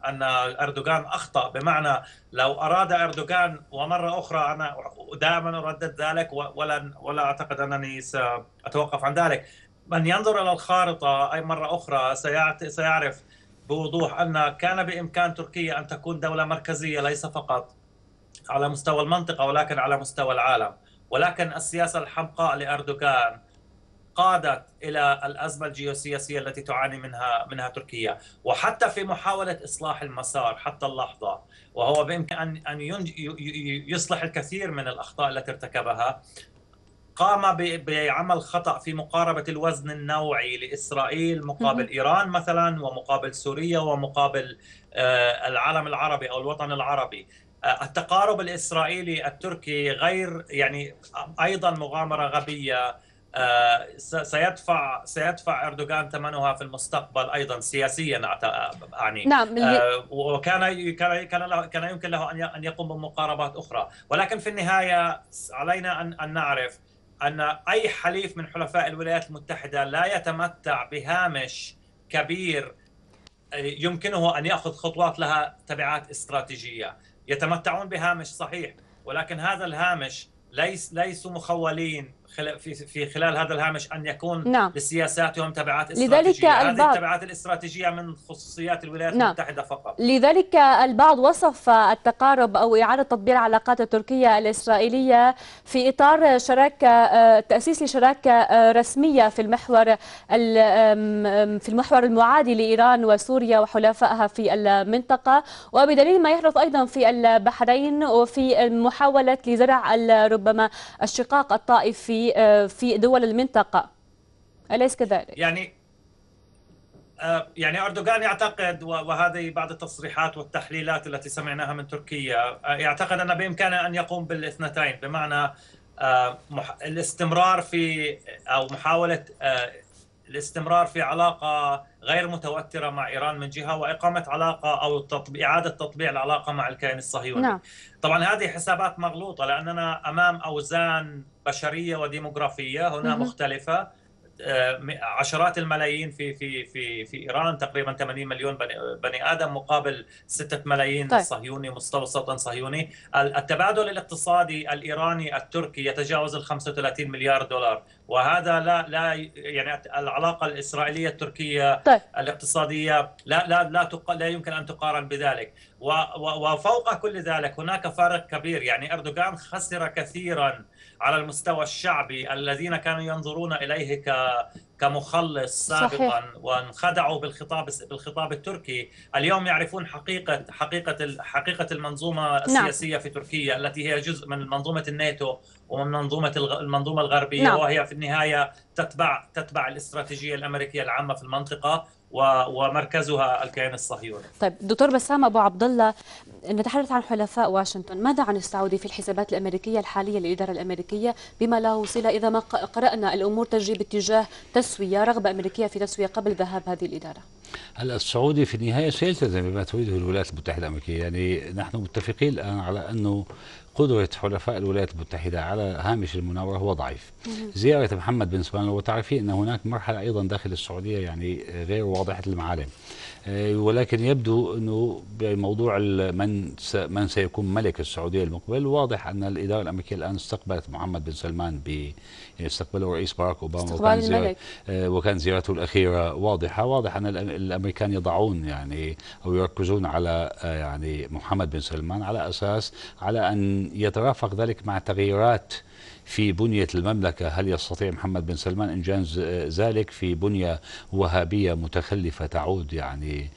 ان اردوغان اخطا بمعنى لو اراد اردوغان ومره اخرى انا دائما اردد ذلك ولا ولا اعتقد انني ساتوقف عن ذلك من ينظر الى الخارطه اي مره اخرى سيعرف بوضوح ان كان بامكان تركيا ان تكون دوله مركزيه ليس فقط على مستوى المنطقه ولكن على مستوى العالم ولكن السياسه الحمقاء لاردوغان قادت الى الازمه الجيوسياسيه التي تعاني منها منها تركيا وحتى في محاوله اصلاح المسار حتى اللحظه وهو بامكان ان ان يصلح الكثير من الاخطاء التي ارتكبها قام بعمل خطا في مقاربه الوزن النوعي لاسرائيل مقابل ايران مثلا ومقابل سوريا ومقابل آه، العالم العربي او الوطن العربي آه، التقارب الاسرائيلي التركي غير يعني ايضا مغامره غبيه آه، سيدفع سيدفع اردوغان ثمنها في المستقبل ايضا سياسيا اعني نعم آه، وكان كان كان يمكن له ان ان يقوم بمقاربات اخرى ولكن في النهايه علينا ان ان نعرف ان اي حليف من حلفاء الولايات المتحده لا يتمتع بهامش كبير آه، يمكنه ان ياخذ خطوات لها تبعات استراتيجيه يتمتعون بهامش صحيح ولكن هذا الهامش ليس ليسوا مخولين في في خلال هذا الهامش ان يكون نعم. لسياساتهم تبعات استراتيجيه لذلك البعض هذه التبعات الاستراتيجيه من خصوصيات الولايات نعم. المتحده فقط لذلك البعض وصف التقارب او اعاده تطبيع العلاقات التركيه الاسرائيليه في اطار شراكه آه، تاسيس لشراكه آه، رسميه في المحور في المحور المعادي لايران وسوريا وحلفائها في المنطقه وبدليل ما يحدث ايضا في البحرين وفي محاوله لزرع ربما الشقاق الطائفي آه، في دول المنطقة أليس كذلك؟ يعني آه، يعني أردوغان يعتقد وهذه بعض التصريحات والتحليلات التي سمعناها من تركيا آه، يعتقد أن بإمكانه أن يقوم بالاثنتين بمعنى الاستمرار في أو محاولة الاستمرار في علاقة غير متوترة مع إيران من جهة وإقامة علاقة أو تطبيع إعادة تطبيع العلاقة مع الكيان الصهيوني نعم. طبعا هذه حسابات مغلوطة لأننا أمام أوزان بشريه وديموغرافيه هنا مم. مختلفه آه، عشرات الملايين في في في في ايران تقريبا 80 مليون بني, ادم مقابل 6 ملايين طيب. صهيوني مستوسط صهيوني التبادل الاقتصادي الايراني التركي يتجاوز ال 35 مليار دولار وهذا لا لا يعني العلاقه الاسرائيليه التركيه طيب. الاقتصاديه لا لا لا تق... لا يمكن ان تقارن بذلك و... و... وفوق كل ذلك هناك فارق كبير يعني اردوغان خسر كثيرا على المستوى الشعبي الذين كانوا ينظرون اليه ك كمخلص سابقا صحيح. وانخدعوا بالخطاب بالخطاب التركي اليوم يعرفون حقيقه حقيقه حقيقه المنظومه نعم. السياسيه نعم. في تركيا التي هي جزء من منظومه الناتو ومن منظومه المنظومه الغربيه نعم. وهي في النهايه تتبع تتبع الاستراتيجيه الامريكيه العامه في المنطقه ومركزها الكيان الصهيوني. طيب دكتور بسام ابو عبد الله نتحدث عن حلفاء واشنطن، ماذا عن السعودي في الحسابات الامريكيه الحاليه للاداره الامريكيه بما له صله اذا ما قرانا الامور تجري باتجاه تسويه رغبه امريكيه في تسويه قبل ذهاب هذه الاداره. هلا السعودي في النهايه سيلتزم بما تريده الولايات المتحده الامريكيه، يعني نحن متفقين الان على انه قدرة حلفاء الولايات المتحدة على هامش المناورة هو ضعيف زيارة محمد بن سلمان وتعرفين أن هناك مرحلة أيضا داخل السعودية يعني غير واضحة المعالم آه، ولكن يبدو أنه بموضوع من من سيكون ملك السعودية المقبل واضح أن الإدارة الأمريكية الآن استقبلت محمد بن سلمان ب استقبله رئيس باراك أوباما وكان, زيارة آه، وكان زيارته الأخيرة واضحة واضح أن الأمريكان يضعون يعني أو يركزون على آه، يعني محمد بن سلمان على أساس على أن يترافق ذلك مع تغيرات في بنية المملكة هل يستطيع محمد بن سلمان إنجاز آه، ذلك في بنية وهابية متخلفة تعود يعني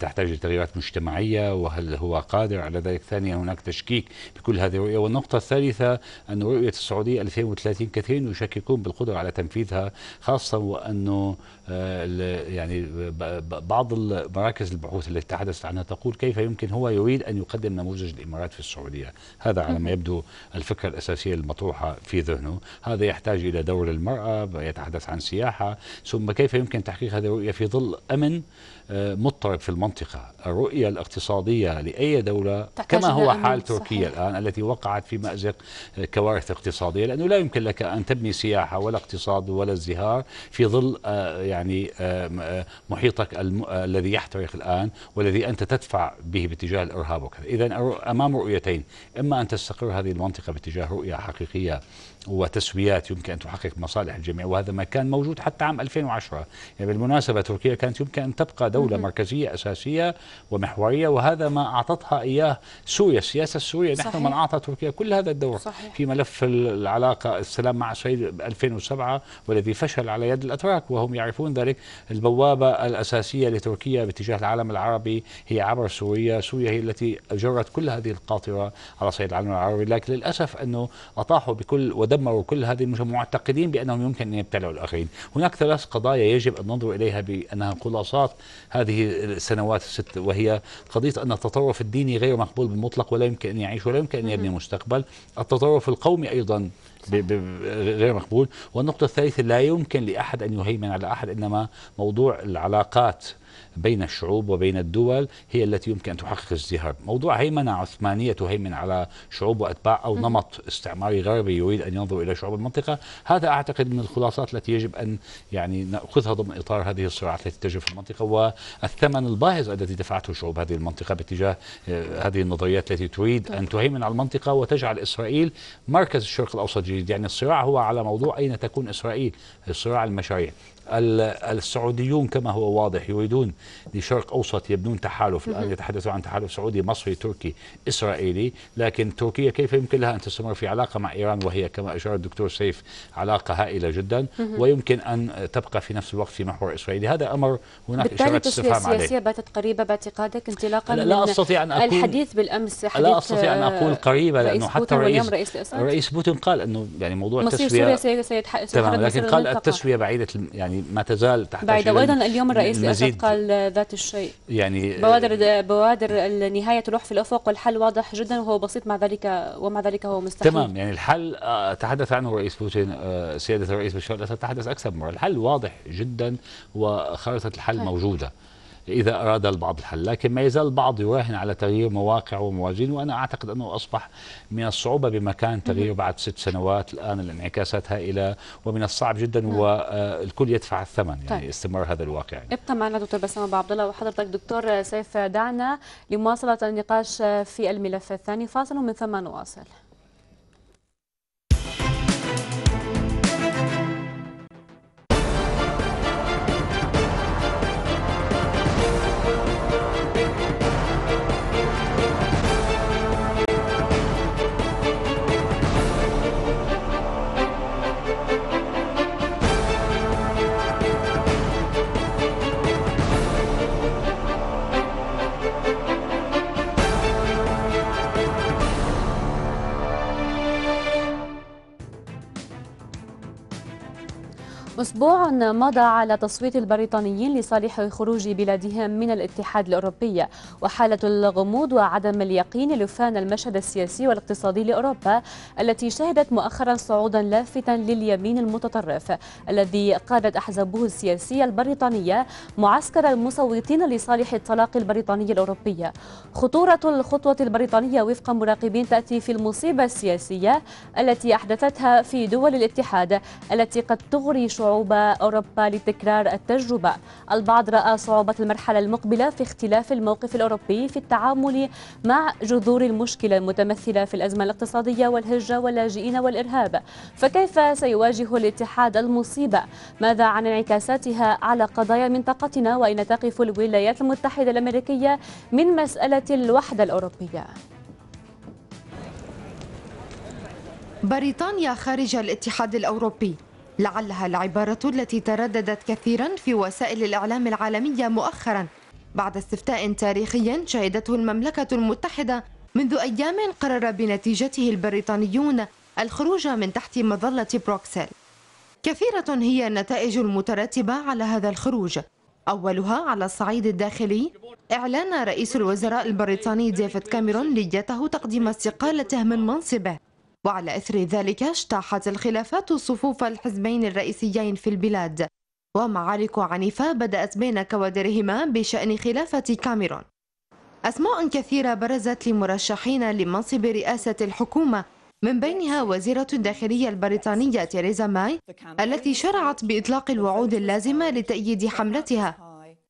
تحتاج لتغييرات مجتمعية وهل هو قادر على ذلك ثانيا هناك تشكيك بكل هذه الرؤية والنقطة الثالثة أن رؤية السعودية 2030 كثيرين يشككون بالقدرة على تنفيذها خاصة وأنه آه، يعني بعض مراكز البحوث التي تحدثت عنها تقول كيف يمكن هو يريد أن يقدم نموذج الإمارات في السعودية هذا على ما يبدو الفكرة الأساسية المطروحة في في ذهنه هذا يحتاج إلى دور المرأة يتحدث عن سياحة ثم كيف يمكن تحقيق هذه الرؤية في ظل أمن آه، مضطرب في المنطقة الرؤية الاقتصادية لأي دولة كما هو حال تركيا صحيح. الآن التي وقعت في مأزق آه، كوارث اقتصادية لأنه لا يمكن لك أن تبني سياحة ولا اقتصاد ولا ازدهار في ظل آه، يعني محيطك الم... الذي يحترق الآن والذي أنت تدفع به باتجاه الإرهاب وكذا إذا أمام رؤيتين إما أن تستقر هذه المنطقة باتجاه رؤية حقيقية وتسويات يمكن أن تحقق مصالح الجميع وهذا ما كان موجود حتى عام 2010 يعني بالمناسبة تركيا كانت يمكن أن تبقى دولة مركزية أساسية ومحورية وهذا ما أعطتها إياه سوريا السياسة السورية صحيح. نحن من أعطى تركيا كل هذا الدور صحيح. في ملف العلاقة السلام مع سعيد 2007 والذي فشل على يد الأتراك وهم يعرفون ذلك البوابة الأساسية لتركيا باتجاه العالم العربي هي عبر سوريا سوريا هي التي جرت كل هذه القاطرة على صعيد العالم العربي لكن للأسف أنه أطاحوا بكل ودولة دمروا كل هذه المجموعة معتقدين بأنهم يمكن أن يبتلعوا الآخرين هناك ثلاث قضايا يجب أن ننظر إليها بأنها خلاصات هذه السنوات الست وهي قضية أن التطرف الديني غير مقبول بالمطلق ولا يمكن أن يعيش ولا يمكن أن يبني مستقبل التطرف القومي أيضا غير مقبول والنقطة الثالثة لا يمكن لأحد أن يهيمن على أحد إنما موضوع العلاقات بين الشعوب وبين الدول هي التي يمكن أن تحقق ازدهار موضوع هيمنة عثمانية تهيمن على شعوب وأتباع أو نمط استعماري غربي يريد أن ينظر إلى شعوب المنطقة هذا أعتقد من الخلاصات التي يجب أن يعني نأخذها ضمن إطار هذه الصراعات التي تجري في المنطقة والثمن الباهظ الذي دفعته شعوب هذه المنطقة باتجاه آه، هذه النظريات التي تريد أن طيب. تهيمن على المنطقة وتجعل إسرائيل مركز الشرق الأوسط الجديد يعني الصراع هو على موضوع أين تكون إسرائيل صراع المشاريع السعوديون كما هو واضح يريدون لشرق أوسط يبنون تحالف الآن يتحدثون عن تحالف سعودي مصري تركي إسرائيلي لكن تركيا كيف يمكن لها أن تستمر في علاقة مع إيران وهي كما أشار الدكتور سيف علاقة هائلة جدا ويمكن أن تبقى في نفس الوقت في محور إسرائيلي هذا أمر هناك إشارات استفهام عليه السياسية باتت قريبة باعتقادك انطلاقا لا, لا أستطيع أن أقول الحديث بالأمس حديث لا أستطيع أن أقول آه، قريبة لأنه حتى رئيس, رئيس, رئيس بوتين قال أنه يعني موضوع التسوية تمام لكن قال التسوية بعيدة يعني يعني ما تزال تحتاج بعد وايضا اليوم الرئيس الاسد قال ذات الشيء يعني بوادر بوادر نهايه تروح في الافق والحل واضح جدا وهو بسيط مع ذلك ومع ذلك هو مستحيل تمام يعني الحل آه، تحدث عنه الرئيس بوتين آه، سياده الرئيس بشار الاسد تحدث اكثر مره الحل واضح جدا وخارطه الحل هاي. طيب. موجوده إذا أراد البعض الحل لكن ما يزال البعض يراهن على تغيير مواقع وموازين وأنا أعتقد أنه أصبح من الصعوبة بمكان تغيير بعد ست سنوات الآن الانعكاسات هائلة ومن الصعب جدا نعم. والكل يدفع الثمن يعني طيب. استمرار هذا الواقع يعني. ابقى معنا دكتور بسام أبو عبد الله وحضرتك دكتور سيف دعنا لمواصلة النقاش في الملف الثاني فاصل ومن ثم نواصل أسبوع مضى على تصويت البريطانيين لصالح خروج بلادهم من الاتحاد الأوروبي وحالة الغموض وعدم اليقين لفان المشهد السياسي والاقتصادي لأوروبا التي شهدت مؤخرا صعودا لافتا لليمين المتطرف الذي قادت أحزابه السياسية البريطانية معسكر المصوتين لصالح الطلاق البريطاني الأوروبي خطورة الخطوة البريطانية وفق مراقبين تأتي في المصيبة السياسية التي أحدثتها في دول الاتحاد التي قد تغري شعوب صعوبة أوروبا لتكرار التجربة البعض رأى صعوبة المرحلة المقبلة في اختلاف الموقف الأوروبي في التعامل مع جذور المشكلة المتمثلة في الأزمة الاقتصادية والهجرة واللاجئين والإرهاب فكيف سيواجه الاتحاد المصيبة؟ ماذا عن انعكاساتها على قضايا منطقتنا وأين تقف الولايات المتحدة الأمريكية من مسألة الوحدة الأوروبية؟ بريطانيا خارج الاتحاد الأوروبي لعلها العبارة التي ترددت كثيرا في وسائل الإعلام العالمية مؤخرا بعد استفتاء تاريخي شهدته المملكة المتحدة منذ أيام قرر بنتيجته البريطانيون الخروج من تحت مظلة بروكسل كثيرة هي النتائج المترتبة على هذا الخروج أولها على الصعيد الداخلي إعلان رئيس الوزراء البريطاني ديفيد كاميرون نيته تقديم استقالته من منصبه وعلى إثر ذلك اجتاحت الخلافات صفوف الحزبين الرئيسيين في البلاد ومعارك عنيفة بدأت بين كوادرهما بشأن خلافة كاميرون أسماء كثيرة برزت لمرشحين لمنصب رئاسة الحكومة من بينها وزيرة الداخلية البريطانية تيريزا ماي التي شرعت بإطلاق الوعود اللازمة لتأييد حملتها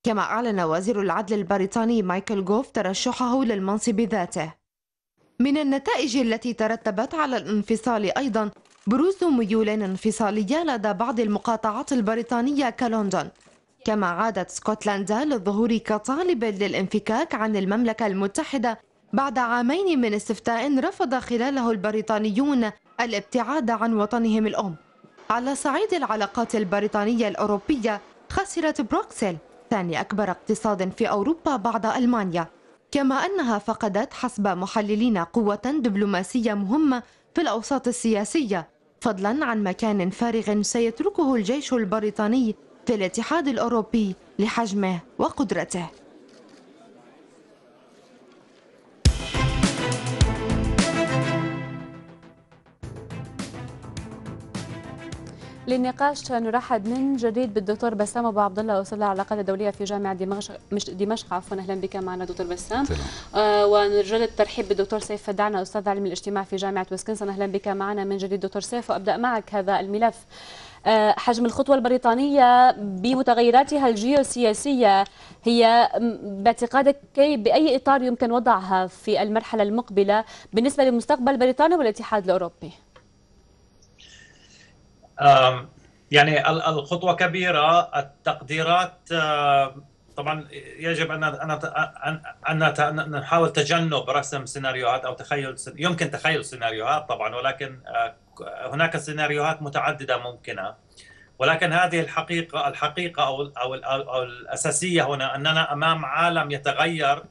كما أعلن وزير العدل البريطاني مايكل جوف ترشحه للمنصب ذاته من النتائج التي ترتبت على الانفصال أيضا بروز ميول انفصالية لدى بعض المقاطعات البريطانية كلندن كما عادت اسكتلندا للظهور كطالب للانفكاك عن المملكة المتحدة بعد عامين من استفتاء رفض خلاله البريطانيون الابتعاد عن وطنهم الأم على صعيد العلاقات البريطانية الأوروبية خسرت بروكسل ثاني أكبر اقتصاد في أوروبا بعد ألمانيا كما أنها فقدت حسب محللين قوة دبلوماسية مهمة في الأوساط السياسية فضلا عن مكان فارغ سيتركه الجيش البريطاني في الاتحاد الأوروبي لحجمه وقدرته للنقاش نرحب من جديد بالدكتور بسام ابو عبد الله استاذ العلاقات الدوليه في جامعه دمشق دمشق عفوا اهلا بك معنا دكتور بسام آه ونجدد الترحيب بالدكتور سيف فدعنا استاذ علم الاجتماع في جامعه ويسكنسن اهلا بك معنا من جديد دكتور سيف وابدا معك هذا الملف آه، حجم الخطوة البريطانية بمتغيراتها الجيوسياسية هي باعتقادك كي بأي إطار يمكن وضعها في المرحلة المقبلة بالنسبة لمستقبل بريطانيا والاتحاد الأوروبي؟ يعني الخطوه كبيره التقديرات طبعا يجب ان ان ان نحاول تجنب رسم سيناريوهات او تخيل يمكن تخيل سيناريوهات طبعا ولكن آه، هناك سيناريوهات متعدده ممكنه ولكن هذه الحقيقه الحقيقه او, أو الاساسيه هنا اننا امام عالم يتغير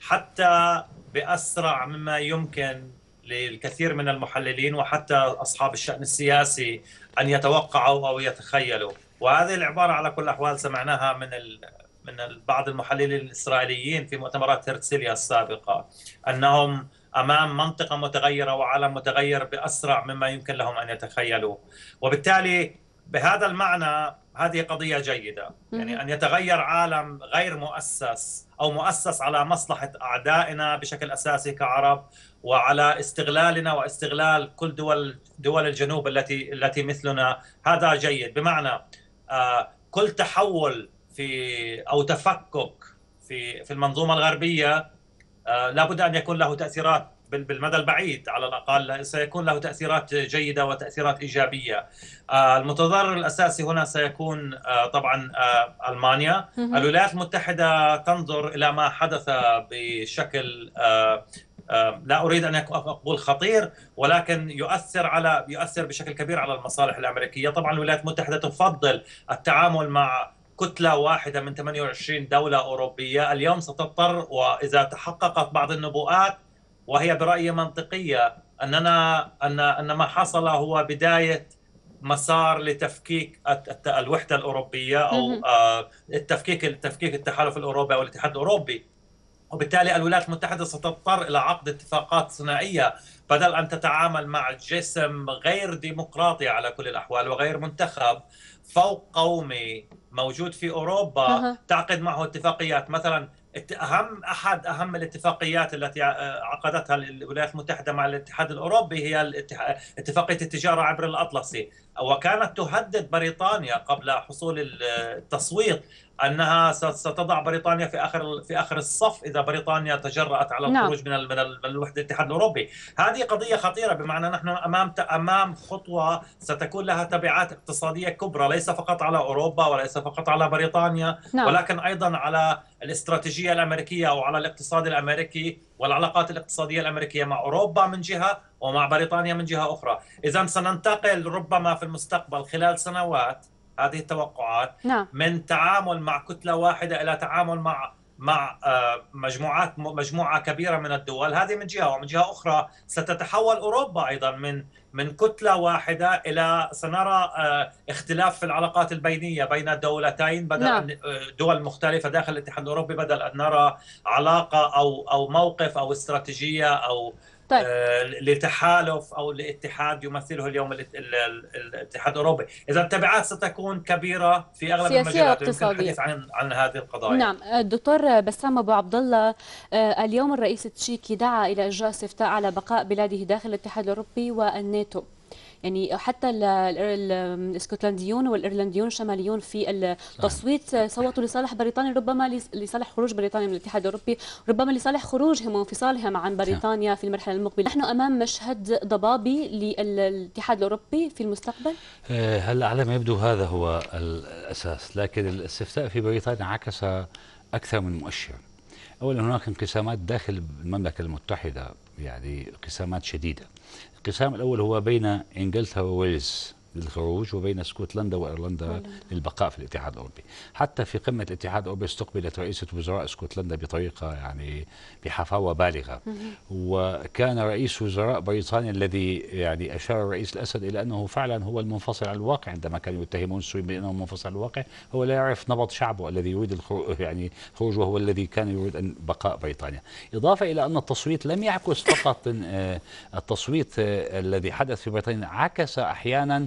حتى باسرع مما يمكن للكثير من المحللين وحتى اصحاب الشان السياسي ان يتوقعوا او يتخيلوا وهذه العباره على كل الاحوال سمعناها من ال... من بعض المحللين الاسرائيليين في مؤتمرات هرتسليا السابقه انهم امام منطقه متغيره وعالم متغير باسرع مما يمكن لهم ان يتخيلوا وبالتالي بهذا المعنى هذه قضيه جيده يعني ان يتغير عالم غير مؤسس او مؤسس على مصلحه اعدائنا بشكل اساسي كعرب وعلى استغلالنا واستغلال كل دول دول الجنوب التي التي مثلنا هذا جيد بمعنى آه، كل تحول في او تفكك في في المنظومه الغربيه آه، لابد ان يكون له تاثيرات بالمدى البعيد على الاقل سيكون له تاثيرات جيده وتاثيرات ايجابيه. آه، المتضرر الاساسي هنا سيكون طبعا المانيا، الولايات المتحده تنظر الى ما حدث بشكل لا اريد ان اقول خطير ولكن يؤثر على يؤثر بشكل كبير على المصالح الامريكيه، طبعا الولايات المتحده تفضل التعامل مع كتله واحده من 28 دوله اوروبيه، اليوم ستضطر واذا تحققت بعض النبوءات وهي برايي منطقيه اننا ان ان ما حصل هو بدايه مسار لتفكيك الوحده الاوروبيه او آه، التفكيك التفكيك التحالف الاوروبي او الاتحاد الاوروبي وبالتالي الولايات المتحدة ستضطر إلى عقد اتفاقات صناعية بدل أن تتعامل مع جسم غير ديمقراطي على كل الأحوال وغير منتخب فوق قومي موجود في أوروبا أه. تعقد معه اتفاقيات مثلا أهم أحد أهم الاتفاقيات التي آه، عقدتها الولايات المتحدة مع الاتحاد الأوروبي هي اتفاقية التجارة عبر الأطلسي وكانت تهدد بريطانيا قبل حصول التصويت انها ستضع بريطانيا في اخر في اخر الصف اذا بريطانيا تجرات على نعم. الخروج من من الوحده الاتحاد الاوروبي، هذه قضيه خطيره بمعنى نحن امام امام خطوه ستكون لها تبعات اقتصاديه كبرى ليس فقط على اوروبا وليس فقط على بريطانيا نعم. ولكن ايضا على الاستراتيجيه الامريكيه او على الاقتصاد الامريكي والعلاقات الاقتصاديه الامريكيه مع اوروبا من جهه ومع بريطانيا من جهه اخرى، اذا سننتقل ربما في المستقبل خلال سنوات هذه التوقعات نعم. من تعامل مع كتله واحده الى تعامل مع مع آه، مجموعات مجموعه كبيره من الدول هذه من جهه ومن جهه اخرى ستتحول اوروبا ايضا من من كتله واحده الى سنرى آه، اختلاف في العلاقات البينيه بين دولتين بدل نعم. آه، دول مختلفه داخل الاتحاد الاوروبي بدل ان نرى علاقه او او موقف او استراتيجيه او طيب. آه، لتحالف او لاتحاد يمثله اليوم الاتحاد الاوروبي، اذا التبعات ستكون كبيره في اغلب سياسية المجالات واقتصادية الحديث عن عن هذه القضايا. نعم، الدكتور آه، بسام ابو عبد الله آه، اليوم الرئيس التشيكي دعا الى اجراء استفتاء على بقاء بلاده داخل الاتحاد الاوروبي والناتو. يعني حتى الاسكتلنديون والايرلنديون الشماليون في التصويت صوتوا لصالح بريطانيا ربما لصالح خروج بريطانيا من الاتحاد الاوروبي ربما لصالح خروجهم وانفصالهم عن بريطانيا في المرحله المقبله نحن امام مشهد ضبابي للاتحاد الاوروبي في المستقبل هلا على ما يبدو هذا هو الاساس لكن الاستفتاء في بريطانيا عكس اكثر من مؤشر اولا هناك انقسامات داخل المملكه المتحده يعني انقسامات شديده الانقسام الأول هو بين إنجلترا وويلز للخروج وبين اسكتلندا وايرلندا للبقاء في الاتحاد الاوروبي حتى في قمه الاتحاد الاوروبي استقبلت رئيسه وزراء اسكتلندا بطريقه يعني بحفاوه بالغه وكان رئيس وزراء بريطانيا الذي يعني اشار الرئيس الاسد الى انه فعلا هو المنفصل عن الواقع عندما كانوا يتهمون السوريين بانه منفصل عن الواقع هو لا يعرف نمط شعبه الذي يريد الخروج يعني خروج وهو الذي كان يريد ان بقاء بريطانيا اضافه الى ان التصويت لم يعكس فقط آه، التصويت آه، الذي حدث في بريطانيا عكس احيانا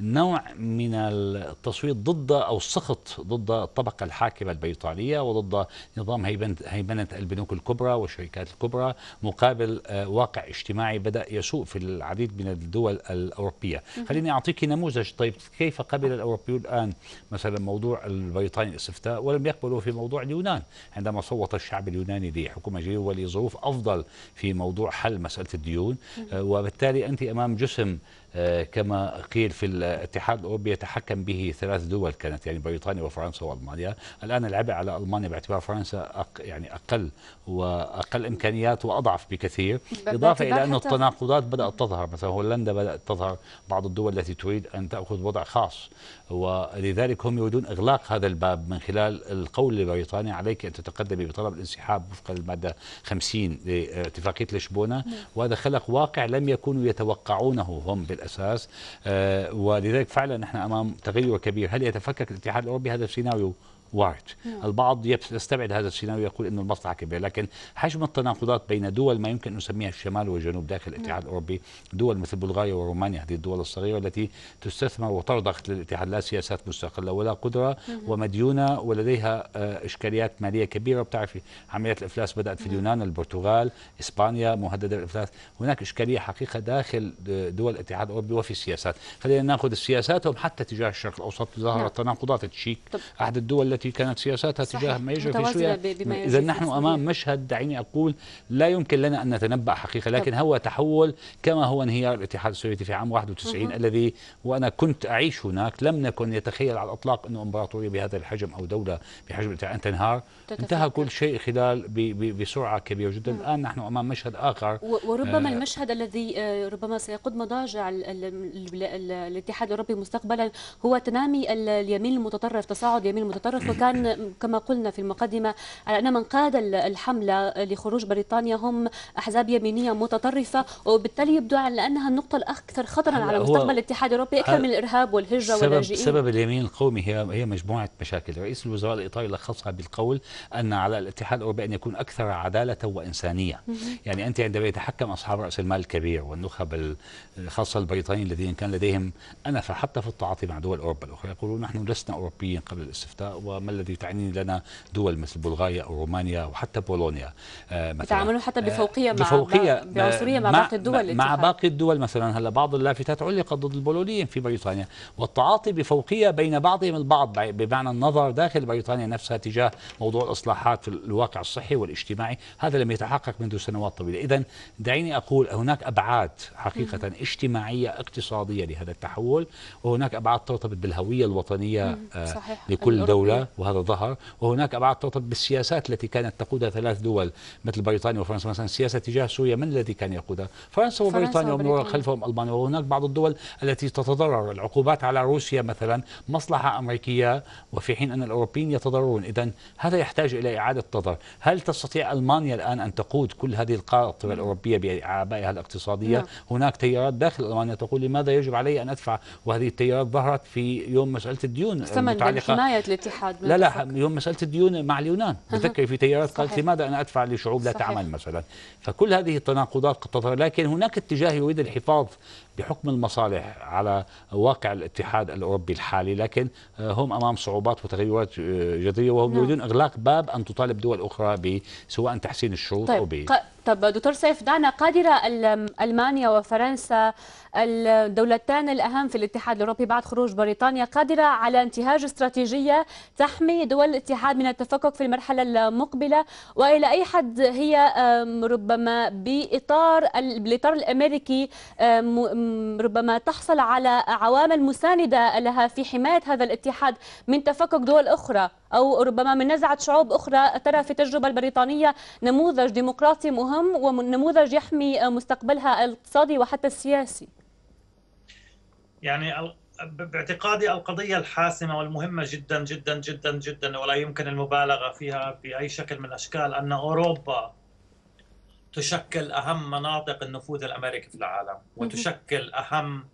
نوع من التصويت ضد أو السخط ضد الطبقة الحاكمة البريطانية وضد نظام هيمنة البنوك الكبرى والشركات الكبرى مقابل آه، واقع اجتماعي بدأ يسوء في العديد من الدول الأوروبية خليني أعطيك نموذج طيب كيف قبل الأوروبيون الآن مثلا موضوع البريطاني الاستفتاء ولم يقبلوا في موضوع اليونان عندما صوت الشعب اليوناني لحكومة جديدة ولظروف أفضل في موضوع حل مسألة الديون آه، وبالتالي أنت أمام جسم آه، كما قيل في الاتحاد الاوروبي يتحكم به ثلاث دول كانت يعني بريطانيا وفرنسا والمانيا، الان العبء على المانيا باعتبار فرنسا أق يعني اقل واقل امكانيات واضعف بكثير، اضافه الى ان التناقضات بدات تظهر مثلا هولندا بدات تظهر بعض الدول التي تريد ان تاخذ وضع خاص ولذلك هم يريدون اغلاق هذا الباب من خلال القول لبريطانيا عليك ان تتقدمي بطلب الانسحاب وفقا للماده 50 لاتفاقيه لشبونه نعم. وهذا خلق واقع لم يكونوا يتوقعونه هم بالاساس آه ولذلك فعلا نحن امام تغير كبير هل يتفكك الاتحاد الاوروبي هذا السيناريو وعد البعض يستبعد هذا السيناريو ويقول أن المصلحة كبيرة لكن حجم التناقضات بين دول ما يمكن أن نسميها الشمال والجنوب داخل الاتحاد نعم. الأوروبي دول مثل بلغاريا ورومانيا هذه الدول الصغيرة التي تستثمر وترضخ للاتحاد لا سياسات مستقلة ولا قدرة ومديونة ولديها آه، إشكاليات مالية كبيرة بتعرفي عمليات الإفلاس بدأت في اليونان البرتغال إسبانيا مهددة بالإفلاس هناك إشكالية حقيقة داخل دول الاتحاد الأوروبي وفي السياسات خلينا ناخذ السياسات حتى تجاه الشرق الأوسط ظهرت نعم. تناقضات تشيك أحد الدول التي كانت سياساتها تجاه ما يجري في سوريا إذا نحن أمام مشهد دعيني أقول لا يمكن لنا أن نتنبأ حقيقة لكن هو تحول كما هو انهيار الاتحاد السوفيتي في عام 91 الذي وأنا كنت أعيش هناك لم نكن يتخيل على الإطلاق أن إمبراطورية بهذا الحجم أو دولة بحجم أن تنهار انتهى كل شيء خلال بسرعه كبيره جدا مم. نعم. الان نحن امام مشهد اخر وربما آه المشهد الذي آه، ربما سيقود مضاجع الاتحاد الاوروبي مستقبلا هو تنامي اليمين المتطرف تصاعد اليمين المتطرف وكان كما قلنا في المقدمه على ان من قاد الحمله لخروج بريطانيا هم احزاب يمينيه متطرفه وبالتالي يبدو على انها النقطه الاكثر خطرا على مستقبل الاتحاد الاوروبي اكثر إيه من الارهاب والهجره واللاجئين سبب اليمين القومي هي هي مجموعه مشاكل رئيس الوزراء الايطالي لخصها بالقول أن على الاتحاد الأوروبي أن يكون أكثر عدالة وإنسانية يعني أنت عندما يتحكم أصحاب رأس المال الكبير والنخب خاصة البريطانيين الذين كان لديهم انف حتى في التعاطي مع دول أوروبا الأخرى يقولون نحن لسنا أوروبيين قبل الاستفتاء وما الذي تعنيه لنا دول مثل بلغاريا أو رومانيا وحتى بولونيا آه، مثلا يتعاملون حتى بفوقية, مع بعنصرية مع, مع باقي الدول الاتحاد. مع باقي الدول مثلا هلا بعض اللافتات علقت ضد البولونيين في بريطانيا والتعاطي بفوقية بين بعضهم البعض بمعنى النظر داخل بريطانيا نفسها تجاه موضوع الإصلاحات في الواقع الصحي والاجتماعي هذا لم يتحقق منذ سنوات طويلة إذا دعيني أقول هناك أبعاد حقيقة مم. اجتماعية اقتصادية لهذا التحول وهناك أبعاد ترتبط بالهوية الوطنية آه، صحيح. لكل الأوروبية. دولة وهذا ظهر وهناك أبعاد ترتبط بالسياسات التي كانت تقودها ثلاث دول مثل بريطانيا وفرنسا مثلا السياسة تجاه سوريا من الذي كان يقودها فرنسا وبريطانيا ومن خلفهم ألبانيا وهناك بعض الدول التي تتضرر العقوبات على روسيا مثلا مصلحة أمريكية وفي حين أن الأوروبيين يتضررون إذا هذا يحتاج تحتاج إلى إعادة نظر هل تستطيع ألمانيا الآن أن تقود كل هذه القاطبة نعم. الأوروبية بأعبائها الاقتصادية نعم. هناك تيارات داخل ألمانيا تقول لماذا يجب علي أن أدفع وهذه التيارات ظهرت في يوم مسألة الديون المتعلقة حماية الاتحاد لا لا يوم مسألة الديون مع اليونان تذكر في تيارات قالت لماذا أنا أدفع لشعوب لا تعمل مثلا فكل هذه التناقضات قد تظهر لكن هناك اتجاه يريد الحفاظ بحكم المصالح على واقع الاتحاد الأوروبي الحالي لكن آه، هم أمام صعوبات وتغيرات آه، جذرية وهم نعم. يريدون إغلاق باب أن تطالب دول أخرى بسواء تحسين الشروط طيب. أو ب طب دكتور سيف دعنا قادرة ألمانيا وفرنسا الدولتان الأهم في الاتحاد الأوروبي بعد خروج بريطانيا قادرة على انتهاج استراتيجية تحمي دول الاتحاد من التفكك في المرحلة المقبلة وإلى أي حد هي ربما بإطار الإطار الأمريكي ربما تحصل على عوامل مساندة لها في حماية هذا الاتحاد من تفكك دول أخرى أو ربما من نزعة شعوب أخرى ترى في التجربة البريطانية نموذج ديمقراطي مهم ونموذج يحمي مستقبلها الاقتصادي وحتى السياسي يعني باعتقادي القضية الحاسمة والمهمة جدا جدا جدا جدا ولا يمكن المبالغة فيها بأي شكل من الأشكال أن أوروبا تشكل أهم مناطق النفوذ الأمريكي في العالم وتشكل أهم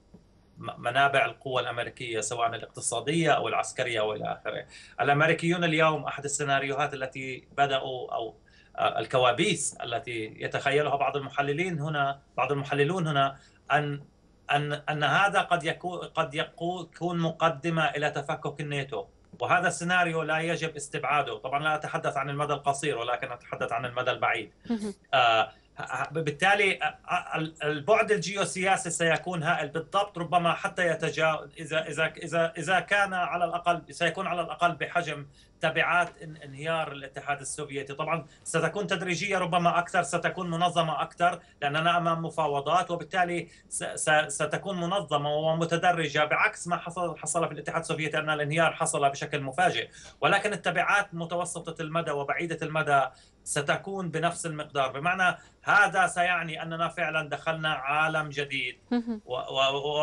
منابع القوى الامريكيه سواء الاقتصاديه او العسكريه او الى اخره. الامريكيون اليوم احد السيناريوهات التي بداوا او آه، الكوابيس التي يتخيلها بعض المحللين هنا بعض المحللون هنا ان ان ان هذا قد يكون قد يكون مقدمه الى تفكك الناتو وهذا السيناريو لا يجب استبعاده طبعا لا اتحدث عن المدى القصير ولكن اتحدث عن المدى البعيد آه بالتالي البعد الجيوسياسي سيكون هائل بالضبط ربما حتى يتجاوز اذا اذا اذا اذا كان على الاقل سيكون على الاقل بحجم تبعات انهيار الاتحاد السوفيتي طبعا ستكون تدريجية ربما أكثر ستكون منظمة أكثر لأننا أمام مفاوضات وبالتالي ستكون منظمة ومتدرجة بعكس ما حصل حصل في الاتحاد السوفيتي أن الانهيار حصل بشكل مفاجئ ولكن التبعات متوسطة المدى وبعيدة المدى ستكون بنفس المقدار بمعنى هذا سيعني أننا فعلا دخلنا عالم جديد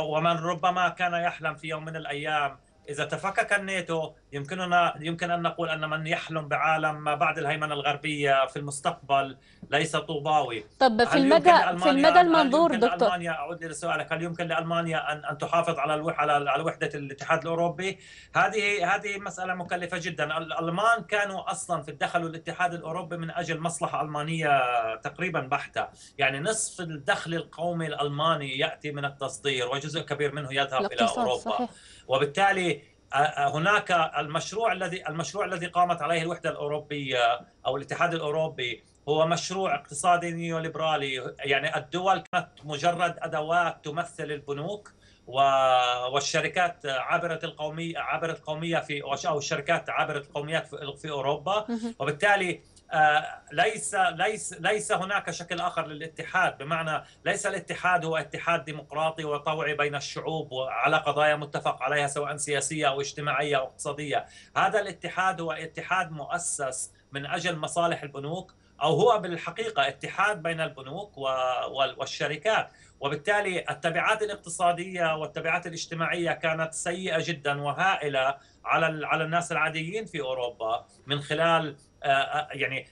ومن ربما كان يحلم في يوم من الأيام اذا تفكك الناتو يمكننا يمكن ان نقول ان من يحلم بعالم ما بعد الهيمنه الغربيه في المستقبل ليس طوباوي طب في المدى في المدى المنظور دكتور المانيا اعود لسؤالك هل يمكن لالمانيا ان ان تحافظ على على على وحده الاتحاد الاوروبي؟ هذه هذه مساله مكلفه جدا، الالمان كانوا اصلا في دخلوا الاتحاد الاوروبي من اجل مصلحه المانيه تقريبا بحته، يعني نصف الدخل القومي الالماني ياتي من التصدير وجزء كبير منه يذهب الى اوروبا. صحيح. وبالتالي آه، آه، هناك المشروع الذي المشروع الذي قامت عليه الوحده الاوروبيه او الاتحاد الاوروبي هو مشروع اقتصادي نيوليبرالي يعني الدول كانت مجرد ادوات تمثل البنوك والشركات عبر القومية عبر القومية في أو الشركات عبر القوميات في أوروبا وبالتالي آه، ليس ليس ليس هناك شكل اخر للاتحاد بمعنى ليس الاتحاد هو اتحاد ديمقراطي وطوعي بين الشعوب على قضايا متفق عليها سواء سياسيه او اجتماعيه او اقتصاديه هذا الاتحاد هو اتحاد مؤسس من اجل مصالح البنوك او هو بالحقيقه اتحاد بين البنوك والشركات وبالتالي التبعات الاقتصاديه والتبعات الاجتماعيه كانت سيئه جدا وهائله على على الناس العاديين في اوروبا من خلال آه، آه، يعني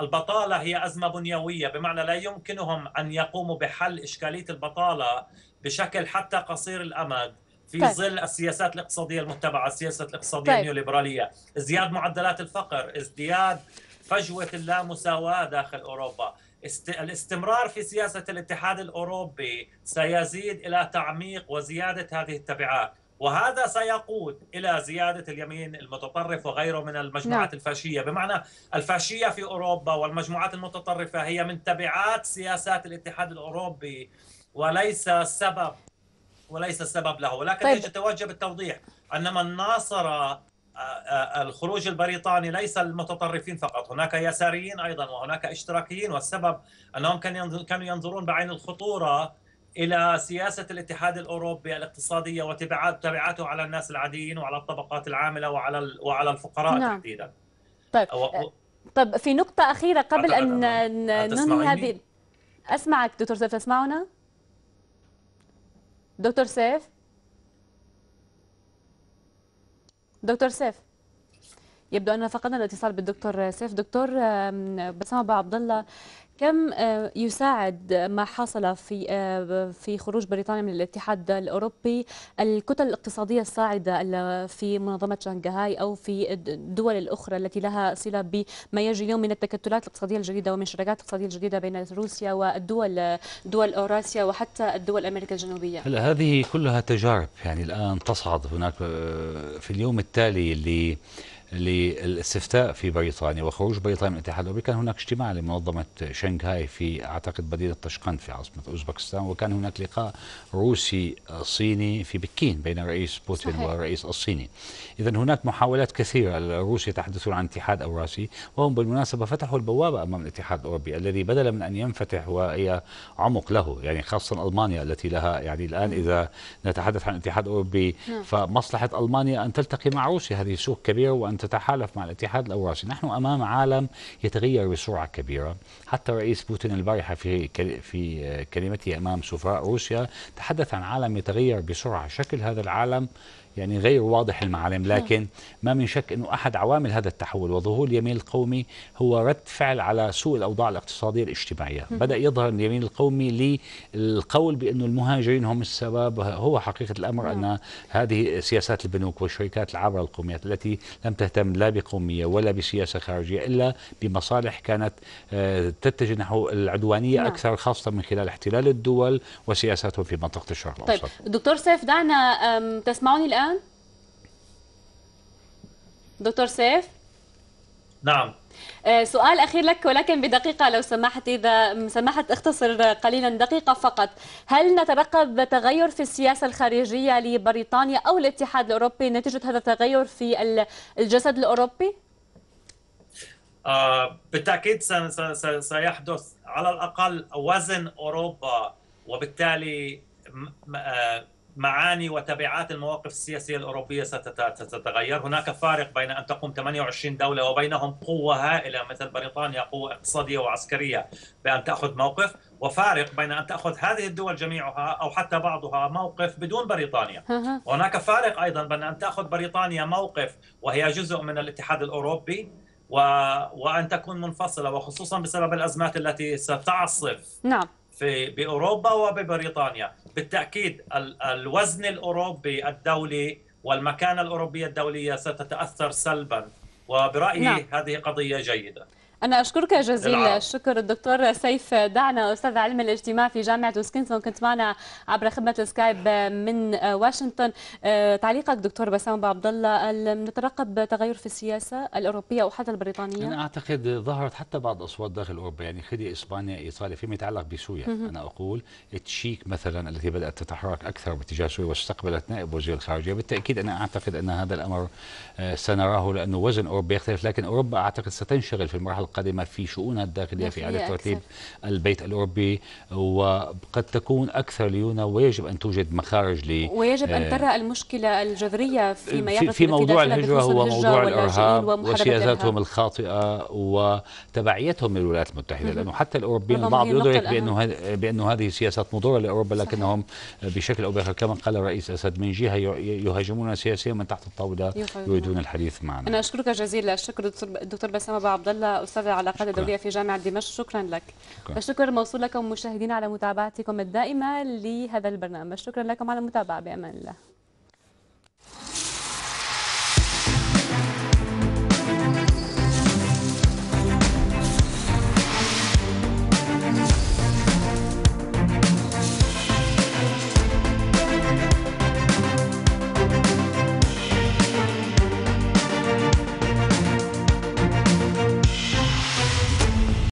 البطاله هي ازمه بنيويه بمعنى لا يمكنهم ان يقوموا بحل اشكاليه البطاله بشكل حتى قصير الامد في طيب. ظل السياسات الاقتصاديه المتبعه، السياسه الاقتصاديه طيب. النيوليبراليه، ازدياد معدلات الفقر، ازدياد فجوه اللامساواه داخل اوروبا، است... الاستمرار في سياسه الاتحاد الاوروبي سيزيد الى تعميق وزياده هذه التبعات. وهذا سيقود الى زياده اليمين المتطرف وغيره من المجموعات نعم. الفاشيه بمعنى الفاشيه في اوروبا والمجموعات المتطرفه هي من تبعات سياسات الاتحاد الاوروبي وليس السبب وليس السبب له ولكن طيب. يتوجب التوضيح ان من ناصر آه، آه، الخروج البريطاني ليس المتطرفين فقط هناك يساريين ايضا وهناك اشتراكيين والسبب انهم كانوا ينظرون بعين الخطوره الى سياسه الاتحاد الاوروبي الاقتصاديه وتبعاته على الناس العاديين وعلى الطبقات العامله وعلى وعلى الفقراء نعم. تحديدا. طيب أو... طيب في نقطه اخيره قبل ان ننهي هذه اسمعك دكتور سيف تسمعنا؟ دكتور سيف؟ دكتور سيف يبدو أننا فقدنا الاتصال بالدكتور سيف دكتور بسام أبو عبد الله كم آه، يساعد ما حصل في آه، في خروج بريطانيا من الاتحاد الاوروبي الكتل الاقتصاديه الصاعده في منظمه شنغهاي او في الدول الاخرى التي لها صله بما يجري اليوم من التكتلات الاقتصاديه الجديده ومن الشراكات الاقتصاديه الجديده بين روسيا والدول دول اوراسيا وحتى الدول امريكا الجنوبيه. هلا هذه كلها تجارب يعني الان تصعد هناك آه، في اليوم التالي اللي للاستفتاء في بريطانيا وخروج بريطانيا من الاتحاد الاوروبي كان هناك اجتماع لمنظمه شنغهاي في اعتقد مدينه طشقند في عاصمه اوزبكستان وكان هناك لقاء روسي آه، صيني في بكين بين الرئيس بوتين صحيح. والرئيس الصيني اذا هناك محاولات كثيره الروس يتحدثون عن اتحاد اوراسي وهم بالمناسبه فتحوا البوابه امام الاتحاد الاوروبي الذي بدلا من ان ينفتح وهي عمق له يعني خاصه المانيا التي لها يعني الان اذا نتحدث عن الاتحاد الاوروبي نعم. فمصلحه المانيا ان تلتقي مع روسيا هذه سوق كبيره وان تتحالف مع الاتحاد الاوراسي، نحن امام عالم يتغير بسرعه كبيره، حتى رئيس بوتين البارحه في في كلمته امام سفراء روسيا تحدث عن عالم يتغير بسرعه، شكل هذا العالم يعني غير واضح المعالم نعم. لكن ما من شك أنه أحد عوامل هذا التحول وظهور اليمين القومي هو رد فعل على سوء الأوضاع الاقتصادية الاجتماعية بدأ يظهر اليمين القومي للقول بأنه المهاجرين هم السبب هو حقيقة الأمر نعم. أن هذه سياسات البنوك والشركات العابرة القوميات التي لم تهتم لا بقومية ولا بسياسة خارجية إلا بمصالح كانت آه، تتجه نحو العدوانية نعم. أكثر خاصة من خلال احتلال الدول وسياساتهم في منطقة الشرق طيب، الأوسط طيب دكتور سيف دعنا تسمعوني الآن دكتور سيف نعم آه، سؤال أخير لك ولكن بدقيقة لو سمحت إذا سمحت اختصر قليلا دقيقة فقط هل نترقب تغير في السياسة الخارجية لبريطانيا أو الاتحاد الأوروبي نتيجة هذا التغير في الجسد الأوروبي؟ آه، بالتأكيد سيحدث على الأقل وزن أوروبا وبالتالي آه، معاني وتبعات المواقف السياسية الأوروبية ستتغير هناك فارق بين أن تقوم 28 دولة وبينهم قوة هائلة مثل بريطانيا قوة اقتصادية وعسكرية بأن تأخذ موقف وفارق بين أن تأخذ هذه الدول جميعها أو حتى بعضها موقف بدون بريطانيا وهناك فارق أيضا بين أن تأخذ بريطانيا موقف وهي جزء من الاتحاد الأوروبي و... وأن تكون منفصلة وخصوصا بسبب الأزمات التي ستعصف نعم في باوروبا وببريطانيا بالتاكيد الوزن الاوروبي الدولي والمكانه الاوروبيه الدوليه ستتاثر سلبا وبرايي نعم. هذه قضيه جيده أنا أشكرك جزيل العرب. الشكر الدكتور سيف دعنا أستاذ علم الاجتماع في جامعة وسكنسون كنت معنا عبر خدمة السكايب من واشنطن آه، تعليقك دكتور بسام عبد الله نترقب تغير في السياسة الأوروبية أو حتى البريطانية أنا أعتقد ظهرت حتى بعض أصوات داخل أوروبا يعني خدي إسبانيا إيطاليا فيما يتعلق بسوريا أنا أقول التشيك مثلا التي بدأت تتحرك أكثر باتجاه سوريا واستقبلت نائب وزير الخارجية بالتأكيد أنا أعتقد أن هذا الأمر آه، سنراه لأنه وزن أوروبا يختلف لكن أوروبا أعتقد ستنشغل في المرحلة القادمة في شؤونها الداخلية في إعادة ترتيب البيت الأوروبي وقد تكون أكثر ليونة ويجب أن توجد مخارج ل ويجب أن آه، ترى المشكلة الجذرية فيما في, في موضوع الهجرة هو موضوع الإرهاب وسياساتهم الخاطئة وتبعيتهم للولايات المتحدة لأنه حتى الأوروبيين البعض يدرك بأنه بأنه هذه سياسات مضرة لأوروبا لكنهم بشكل أو بآخر كما قال الرئيس أسد من جهة يهاجمون سياسيا من تحت الطاولة يريدون الحديث معنا أنا أشكرك جزيلا الشكر دكتور ابو عبد الله استاذ العلاقات الدولية في جامعة دمشق شكرا لك شكرا. والشكر موصول لكم مشاهدينا على متابعتكم الدائمة لهذا البرنامج شكرا لكم على المتابعة بأمان الله